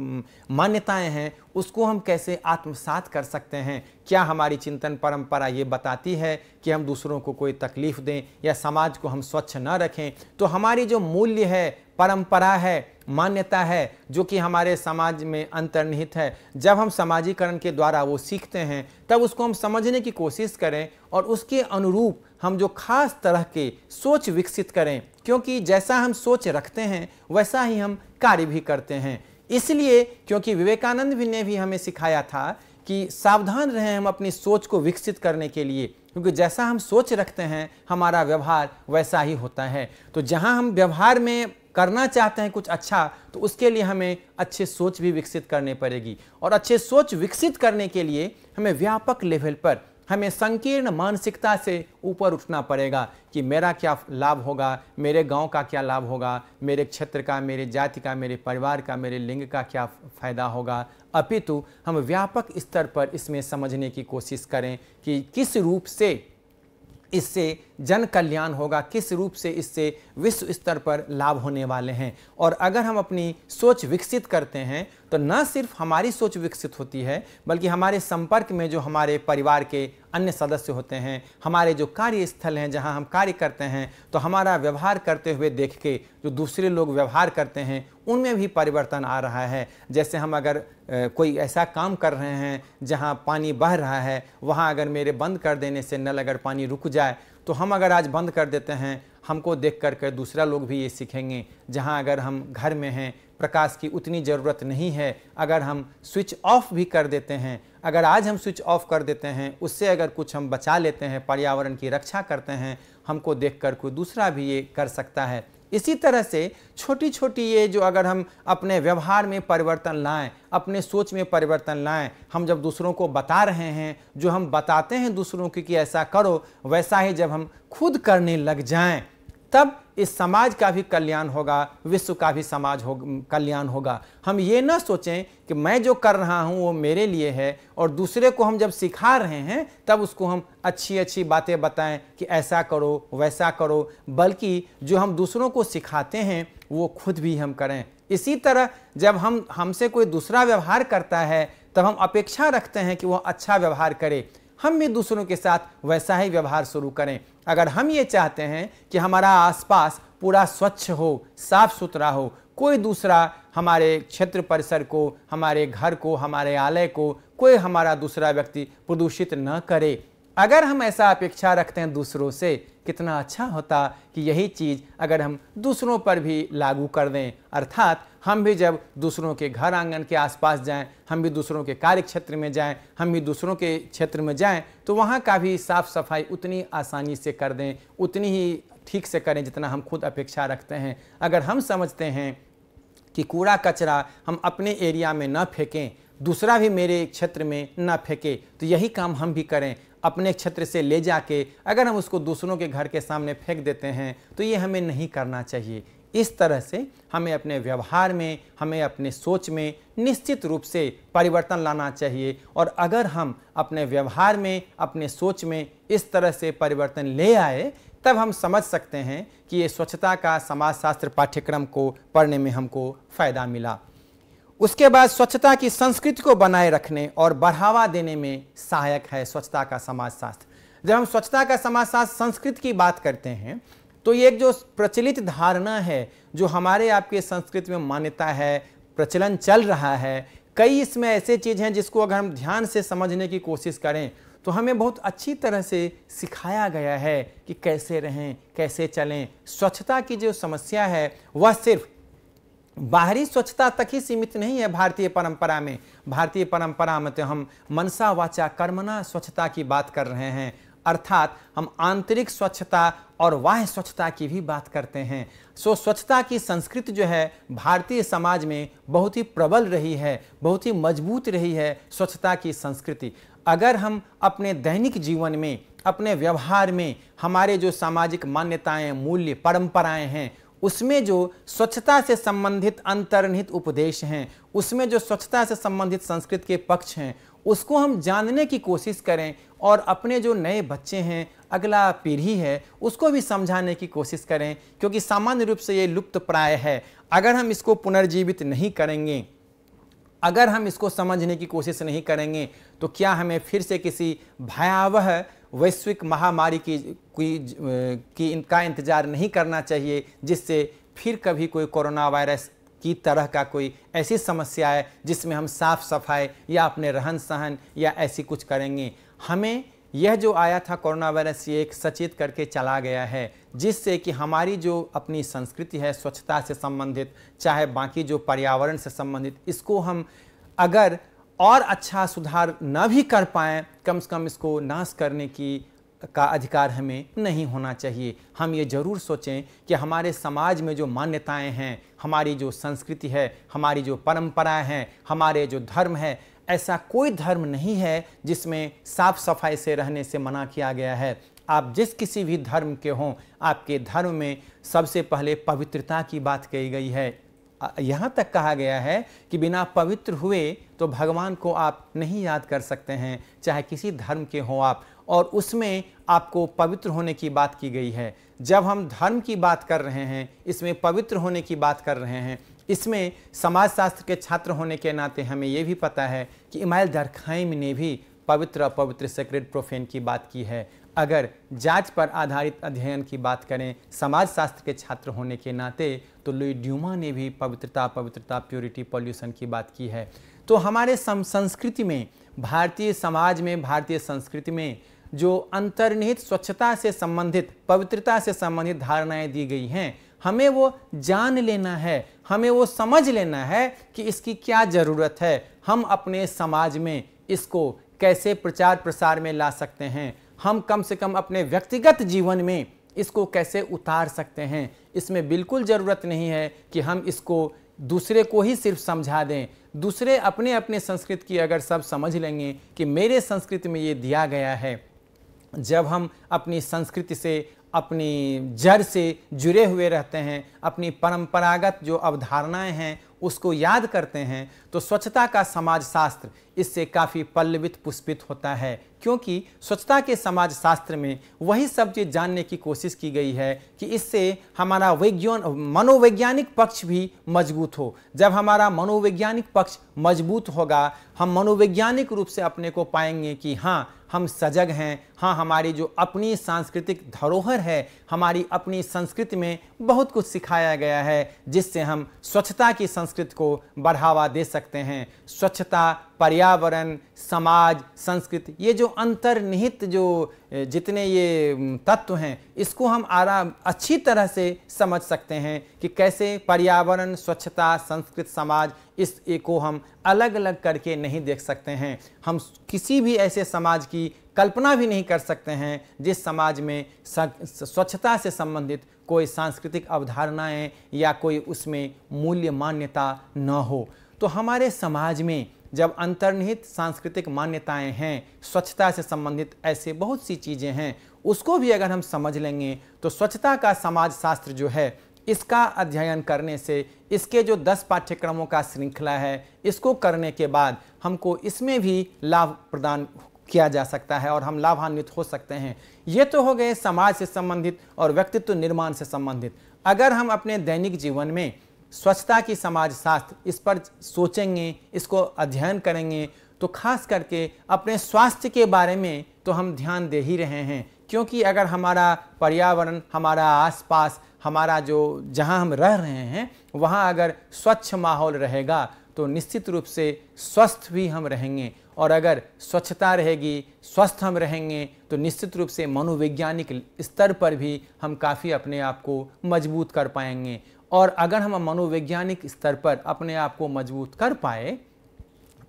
मान्यताएं हैं उसको हम कैसे आत्मसात कर सकते हैं क्या हमारी चिंतन परंपरा ये बताती है कि हम दूसरों को कोई तकलीफ़ दें या समाज को हम स्वच्छ न रखें तो हमारी जो मूल्य है परंपरा है मान्यता है जो कि हमारे समाज में अंतर्निहित है जब हम समाजीकरण के द्वारा वो सीखते हैं तब उसको हम समझने की कोशिश करें और उसके अनुरूप हम जो खास तरह के सोच विकसित करें क्योंकि जैसा हम सोच रखते हैं वैसा ही हम कार्य भी करते हैं इसलिए क्योंकि विवेकानंद भी ने भी हमें सिखाया था कि सावधान रहें हम अपनी सोच को विकसित करने के लिए क्योंकि जैसा हम सोच रखते हैं हमारा व्यवहार वैसा ही होता है तो जहाँ हम व्यवहार में करना चाहते हैं कुछ अच्छा तो उसके लिए हमें अच्छे सोच भी विकसित करने पड़ेगी और अच्छे सोच विकसित करने के लिए हमें व्यापक लेवल पर हमें संकीर्ण मानसिकता से ऊपर उठना पड़ेगा कि मेरा क्या लाभ होगा मेरे गांव का क्या लाभ होगा मेरे क्षेत्र का मेरे जाति का मेरे परिवार का मेरे लिंग का क्या फायदा होगा अपितु हम व्यापक स्तर पर इसमें समझने की कोशिश करें कि किस रूप से इससे जन कल्याण होगा किस रूप से इससे विश्व स्तर पर लाभ होने वाले हैं और अगर हम अपनी सोच विकसित करते हैं तो न सिर्फ हमारी सोच विकसित होती है बल्कि हमारे संपर्क में जो हमारे परिवार के अन्य सदस्य होते हैं हमारे जो कार्यस्थल हैं जहां हम कार्य करते हैं तो हमारा व्यवहार करते हुए देख के जो दूसरे लोग व्यवहार करते हैं उनमें भी परिवर्तन आ रहा है जैसे हम अगर कोई ऐसा काम कर रहे हैं जहाँ पानी बह रहा है वहाँ अगर मेरे बंद कर देने से नल अगर पानी रुक जाए तो हम अगर आज बंद कर देते हैं हमको देख कर दूसरा लोग भी ये सीखेंगे जहाँ अगर हम घर में हैं प्रकाश की उतनी ज़रूरत नहीं है अगर हम स्विच ऑफ भी कर देते हैं अगर आज हम स्विच ऑफ कर देते हैं उससे अगर कुछ हम बचा लेते हैं पर्यावरण की रक्षा करते हैं हमको देखकर कोई दूसरा भी ये कर सकता है इसी तरह से छोटी छोटी ये जो अगर हम अपने व्यवहार में परिवर्तन लाएं अपने सोच में परिवर्तन लाएं हम जब दूसरों को बता रहे हैं जो हम बताते हैं दूसरों की कि ऐसा करो वैसा ही जब हम खुद करने लग जाएं तब इस समाज का भी कल्याण होगा विश्व का भी समाज हो कल्याण होगा हम ये ना सोचें कि मैं जो कर रहा हूँ वो मेरे लिए है और दूसरे को हम जब सिखा रहे हैं तब उसको हम अच्छी अच्छी बातें बताएं कि ऐसा करो वैसा करो बल्कि जो हम दूसरों को सिखाते हैं वो खुद भी हम करें इसी तरह जब हम हमसे कोई दूसरा व्यवहार करता है तब हम अपेक्षा रखते हैं कि वह अच्छा व्यवहार करे हम भी दूसरों के साथ वैसा ही व्यवहार शुरू करें अगर हम ये चाहते हैं कि हमारा आसपास पूरा स्वच्छ हो साफ सुथरा हो कोई दूसरा हमारे क्षेत्र परिसर को हमारे घर को हमारे आलय को कोई हमारा दूसरा व्यक्ति प्रदूषित न करे अगर हम ऐसा अपेक्षा रखते हैं दूसरों से कितना अच्छा होता कि यही चीज़ अगर हम दूसरों पर भी लागू कर दें अर्थात हम भी जब दूसरों के घर आंगन के आसपास जाएं हम भी दूसरों के कार्य क्षेत्र में जाएं हम भी दूसरों के क्षेत्र में जाएं तो वहाँ का भी साफ़ सफाई उतनी आसानी से कर दें उतनी ही ठीक से करें जितना हम खुद अपेक्षा रखते हैं अगर हम समझते हैं कि कूड़ा कचरा हम अपने एरिया में न फेंकें दूसरा भी मेरे क्षेत्र में न फेंके तो यही काम हम भी करें अपने क्षेत्र से ले जाके अगर हम उसको दूसरों के घर के सामने फेंक देते हैं तो ये हमें नहीं करना चाहिए इस तरह से हमें अपने व्यवहार में हमें अपने सोच में निश्चित रूप से परिवर्तन लाना चाहिए और अगर हम अपने व्यवहार में अपने सोच में इस तरह से परिवर्तन ले आए तब हम समझ सकते हैं कि ये स्वच्छता का समाजशास्त्र पाठ्यक्रम को पढ़ने में हमको फ़ायदा मिला उसके बाद स्वच्छता की संस्कृति को बनाए रखने और बढ़ावा देने में सहायक है स्वच्छता का समाजशास्त्र जब हम स्वच्छता का समाजशास्त्र संस्कृत की बात करते हैं तो ये एक जो प्रचलित धारणा है जो हमारे आपके संस्कृत में मान्यता है प्रचलन चल रहा है कई इसमें ऐसे चीज़ हैं जिसको अगर हम ध्यान से समझने की कोशिश करें तो हमें बहुत अच्छी तरह से सिखाया गया है कि कैसे रहें कैसे चलें स्वच्छता की जो समस्या है वह सिर्फ बाहरी स्वच्छता तक ही सीमित नहीं है भारतीय परंपरा में भारतीय परंपरा में तो हम मनसा वाचा कर्मना स्वच्छता की बात कर रहे हैं अर्थात हम आंतरिक स्वच्छता और वाह्य स्वच्छता की भी बात करते हैं सो स्वच्छता की संस्कृति जो है भारतीय समाज में बहुत ही प्रबल रही है बहुत ही मजबूत रही है स्वच्छता की संस्कृति अगर हम अपने दैनिक जीवन में अपने व्यवहार में हमारे जो सामाजिक मान्यताएं मूल्य परंपराएं हैं उसमें जो स्वच्छता से संबंधित अंतर्निहित उपदेश हैं उसमें जो स्वच्छता से संबंधित संस्कृत के पक्ष हैं उसको हम जानने की कोशिश करें और अपने जो नए बच्चे हैं अगला पीढ़ी है उसको भी समझाने की कोशिश करें क्योंकि सामान्य रूप से ये लुप्त प्राय है अगर हम इसको पुनर्जीवित नहीं करेंगे अगर हम इसको समझने की कोशिश नहीं करेंगे तो क्या हमें फिर से किसी भयावह वैश्विक महामारी की, की, की इनका इंतज़ार नहीं करना चाहिए जिससे फिर कभी कोई कोरोना वायरस की तरह का कोई ऐसी समस्या है जिसमें हम साफ सफाई या अपने रहन सहन या ऐसी कुछ करेंगे हमें यह जो आया था कोरोना वायरस ये एक सचेत करके चला गया है जिससे कि हमारी जो अपनी संस्कृति है स्वच्छता से संबंधित चाहे बाकी जो पर्यावरण से संबंधित इसको हम अगर और अच्छा सुधार न भी कर पाएँ कम से कम इसको नाश करने की का अधिकार हमें नहीं होना चाहिए हम ये ज़रूर सोचें कि हमारे समाज में जो मान्यताएं हैं हमारी जो संस्कृति है हमारी जो परंपराएं हैं हमारे जो धर्म है ऐसा कोई धर्म नहीं है जिसमें साफ सफाई से रहने से मना किया गया है आप जिस किसी भी धर्म के हों आपके धर्म में सबसे पहले पवित्रता की बात कही गई है यहाँ तक कहा गया है कि बिना पवित्र हुए तो भगवान को आप नहीं याद कर सकते हैं चाहे किसी धर्म के हों आप और उसमें आपको पवित्र होने की बात की गई है जब हम धर्म की बात कर रहे हैं इसमें पवित्र होने की बात कर रहे हैं इसमें समाजशास्त्र के छात्र होने के नाते हमें ये भी पता है कि इमायल दरखाइम ने भी पवित्र पवित्र सेक्रेट प्रोफेन की बात की है अगर जांच पर आधारित अध्ययन की बात करें समाजशास्त्र के छात्र होने के नाते तो लुई ड्यूमा ने भी पवित्रता पवित्रता प्योरिटी पॉल्यूशन की बात की है तो हमारे संस्कृति में भारतीय समाज में भारतीय संस्कृति में जो अंतर्निहित स्वच्छता से संबंधित पवित्रता से संबंधित धारणाएं दी गई हैं हमें वो जान लेना है हमें वो समझ लेना है कि इसकी क्या ज़रूरत है हम अपने समाज में इसको कैसे प्रचार प्रसार में ला सकते हैं हम कम से कम अपने व्यक्तिगत जीवन में इसको कैसे उतार सकते हैं इसमें बिल्कुल ज़रूरत नहीं है कि हम इसको दूसरे को ही सिर्फ समझा दें दूसरे अपने अपने संस्कृत की अगर सब समझ लेंगे कि मेरे संस्कृत में ये दिया गया है जब हम अपनी संस्कृति से अपनी जड़ से जुड़े हुए रहते हैं अपनी परंपरागत जो अवधारणाएं हैं उसको याद करते हैं तो स्वच्छता का समाज शास्त्र इससे काफ़ी पल्लवित पुष्पित होता है क्योंकि स्वच्छता के समाज शास्त्र में वही सब चीज़ जानने की कोशिश की गई है कि इससे हमारा वैज्ञान मनोवैज्ञानिक पक्ष भी मजबूत हो जब हमारा मनोवैज्ञानिक पक्ष मजबूत होगा हम मनोवैज्ञानिक रूप से अपने को पाएंगे कि हाँ हम सजग हैं हाँ हमारी जो अपनी सांस्कृतिक धरोहर है हमारी अपनी संस्कृति में बहुत कुछ सिखाया गया है जिससे हम स्वच्छता की संस्कृति को बढ़ावा दे सकते हैं स्वच्छता पर्यावरण समाज संस्कृति ये जो अंतर्निहित जो जितने ये तत्व हैं इसको हम आराम अच्छी तरह से समझ सकते हैं कि कैसे पर्यावरण स्वच्छता संस्कृत समाज इस को हम अलग अलग करके नहीं देख सकते हैं हम किसी भी ऐसे समाज की कल्पना भी नहीं कर सकते हैं जिस समाज में स्वच्छता से संबंधित कोई सांस्कृतिक अवधारणाएं या कोई उसमें मूल्य मान्यता न हो तो हमारे समाज में जब अंतर्निहित सांस्कृतिक मान्यताएं हैं स्वच्छता से संबंधित ऐसे बहुत सी चीज़ें हैं उसको भी अगर हम समझ लेंगे तो स्वच्छता का समाज शास्त्र जो है इसका अध्ययन करने से इसके जो दस पाठ्यक्रमों का श्रृंखला है इसको करने के बाद हमको इसमें भी लाभ प्रदान किया जा सकता है और हम लाभान्वित हो सकते हैं ये तो हो गए समाज से संबंधित और व्यक्तित्व निर्माण से संबंधित अगर हम अपने दैनिक जीवन में स्वच्छता की समाज शास्त्र इस पर सोचेंगे इसको अध्ययन करेंगे तो खास करके अपने स्वास्थ्य के बारे में तो हम ध्यान दे ही रहे हैं क्योंकि अगर हमारा पर्यावरण हमारा आसपास हमारा जो जहाँ हम रह रहे हैं वहाँ अगर स्वच्छ माहौल रहेगा तो निश्चित रूप से स्वस्थ भी हम रहेंगे और अगर स्वच्छता रहेगी स्वस्थ हम रहेंगे तो निश्चित रूप से मनोवैज्ञानिक स्तर पर भी हम काफ़ी अपने आप को मजबूत कर पाएंगे और अगर हम मनोवैज्ञानिक स्तर पर अपने आप को मजबूत कर पाए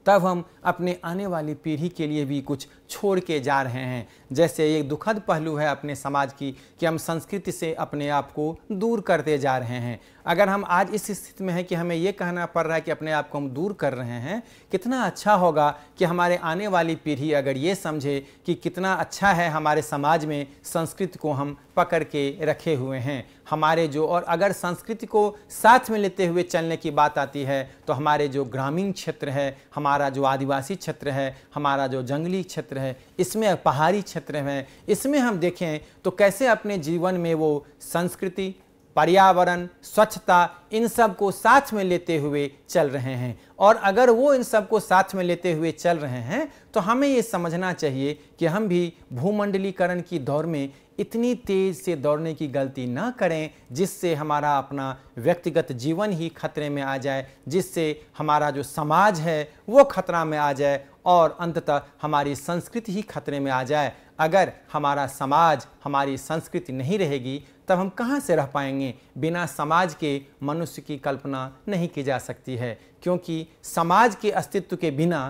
तब हम अपने आने वाली पीढ़ी के लिए भी कुछ छोड़ के जा रहे हैं जैसे एक दुखद पहलू है अपने समाज की कि हम संस्कृति से अपने आप को दूर करते जा रहे हैं अगर हम आज इस स्थिति में हैं कि हमें ये कहना पड़ रहा है कि अपने आप को हम दूर कर रहे हैं कितना अच्छा होगा कि हमारे आने वाली पीढ़ी अगर ये समझे कि कितना अच्छा है हमारे समाज में संस्कृति को हम पकड़ के रखे हुए हैं हमारे जो और अगर संस्कृति को साथ में लेते हुए चलने की बात आती है तो हमारे जो ग्रामीण क्षेत्र है हमारा जो आदिवासी क्षेत्र है हमारा जो जंगली क्षेत्र है इसमें पहाड़ी क्षेत्र है इसमें हम देखें तो कैसे अपने जीवन में वो संस्कृति पर्यावरण स्वच्छता इन सब को साथ में लेते हुए चल रहे हैं और अगर वो इन सब को साथ में लेते हुए चल रहे हैं तो हमें ये समझना चाहिए कि हम भी भूमंडलीकरण की दौर में इतनी तेज़ से दौड़ने की गलती ना करें जिससे हमारा अपना व्यक्तिगत जीवन ही खतरे में आ जाए जिससे हमारा जो समाज है वो खतरा में आ जाए और अंततः हमारी संस्कृति ही खतरे में आ जाए अगर हमारा समाज हमारी संस्कृति नहीं रहेगी तब हम कहाँ से रह पाएंगे बिना समाज के मनुष्य की कल्पना नहीं की जा सकती है क्योंकि समाज के अस्तित्व के बिना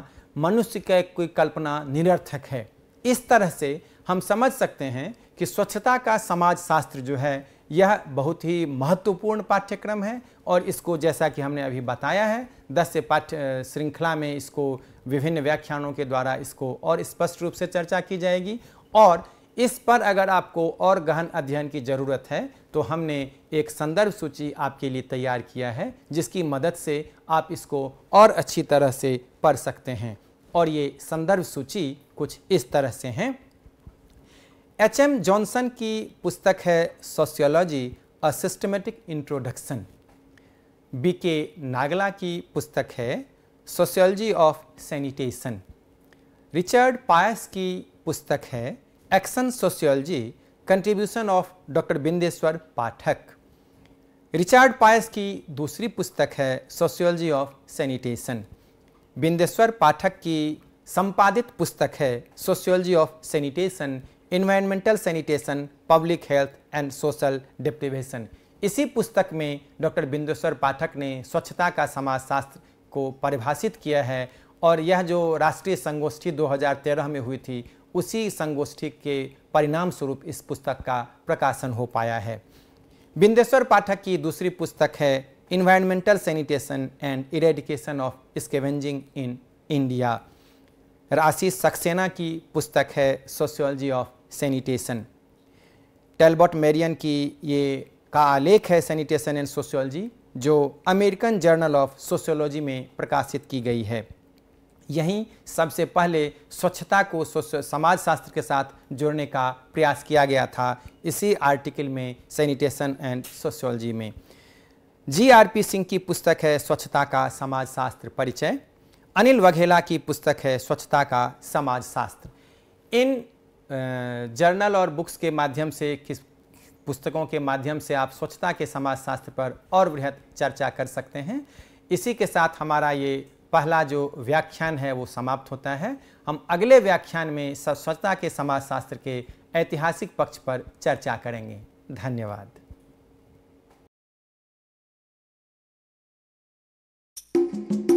मनुष्य का कोई कल्पना निरर्थक है इस तरह से हम समझ सकते हैं कि स्वच्छता का समाज शास्त्र जो है यह बहुत ही महत्वपूर्ण पाठ्यक्रम है और इसको जैसा कि हमने अभी बताया है दस से पाठ्य श्रृंखला में इसको विभिन्न व्याख्यानों के द्वारा इसको और स्पष्ट रूप से चर्चा की जाएगी और इस पर अगर आपको और गहन अध्ययन की ज़रूरत है तो हमने एक संदर्भ सूची आपके लिए तैयार किया है जिसकी मदद से आप इसको और अच्छी तरह से पढ़ सकते हैं और ये संदर्भ सूची कुछ इस तरह से हैं एच एम जॉनसन की पुस्तक है sociology a systematic introduction B K Nagla की पुस्तक है sociology of sanitation Richard Pais की पुस्तक है action sociology contribution of doctor Bindeshwar Pathak Richard Pais की दूसरी पुस्तक है sociology of sanitation Bindeshwar Pathak की संपादित पुस्तक है sociology of sanitation environmental sanitation public health and social deprivation इसी पुस्तक में डॉक्टर बिंदेश्वर पाठक ने स्वच्छता का समाजशास्त्र को परिभाषित किया है और यह जो राष्ट्रीय संगोष्ठी 2013 में हुई थी उसी संगोष्ठी के परिणाम स्वरूप इस पुस्तक का प्रकाशन हो पाया है बिंदेश्वर पाठक की दूसरी पुस्तक है environmental sanitation and eradication of scavenging in India Rashi Saxena की पुस्तक है sociology of sanitation Talbot Marion की ये का आलेख है सैनिटेशन एंड सोशियोलॉजी जो अमेरिकन जर्नल ऑफ सोशियोलॉजी में प्रकाशित की गई है यहीं सबसे पहले स्वच्छता को समाजशास्त्र के साथ जोड़ने का प्रयास किया गया था इसी आर्टिकल में सैनिटेशन एंड सोशियोलॉजी में जी आर पी सिंह की पुस्तक है स्वच्छता का समाजशास्त्र परिचय अनिल वघेला की पुस्तक है स्वच्छता का समाजशास्त्र इन जर्नल और बुक्स के माध्यम से किस पुस्तकों के माध्यम से आप स्वच्छता के समाजशास्त्र पर और वृहद चर्चा कर सकते हैं इसी के साथ हमारा ये पहला जो व्याख्यान है वो समाप्त होता है हम अगले व्याख्यान में स्वच्छता के समाजशास्त्र के ऐतिहासिक पक्ष पर चर्चा करेंगे धन्यवाद thank you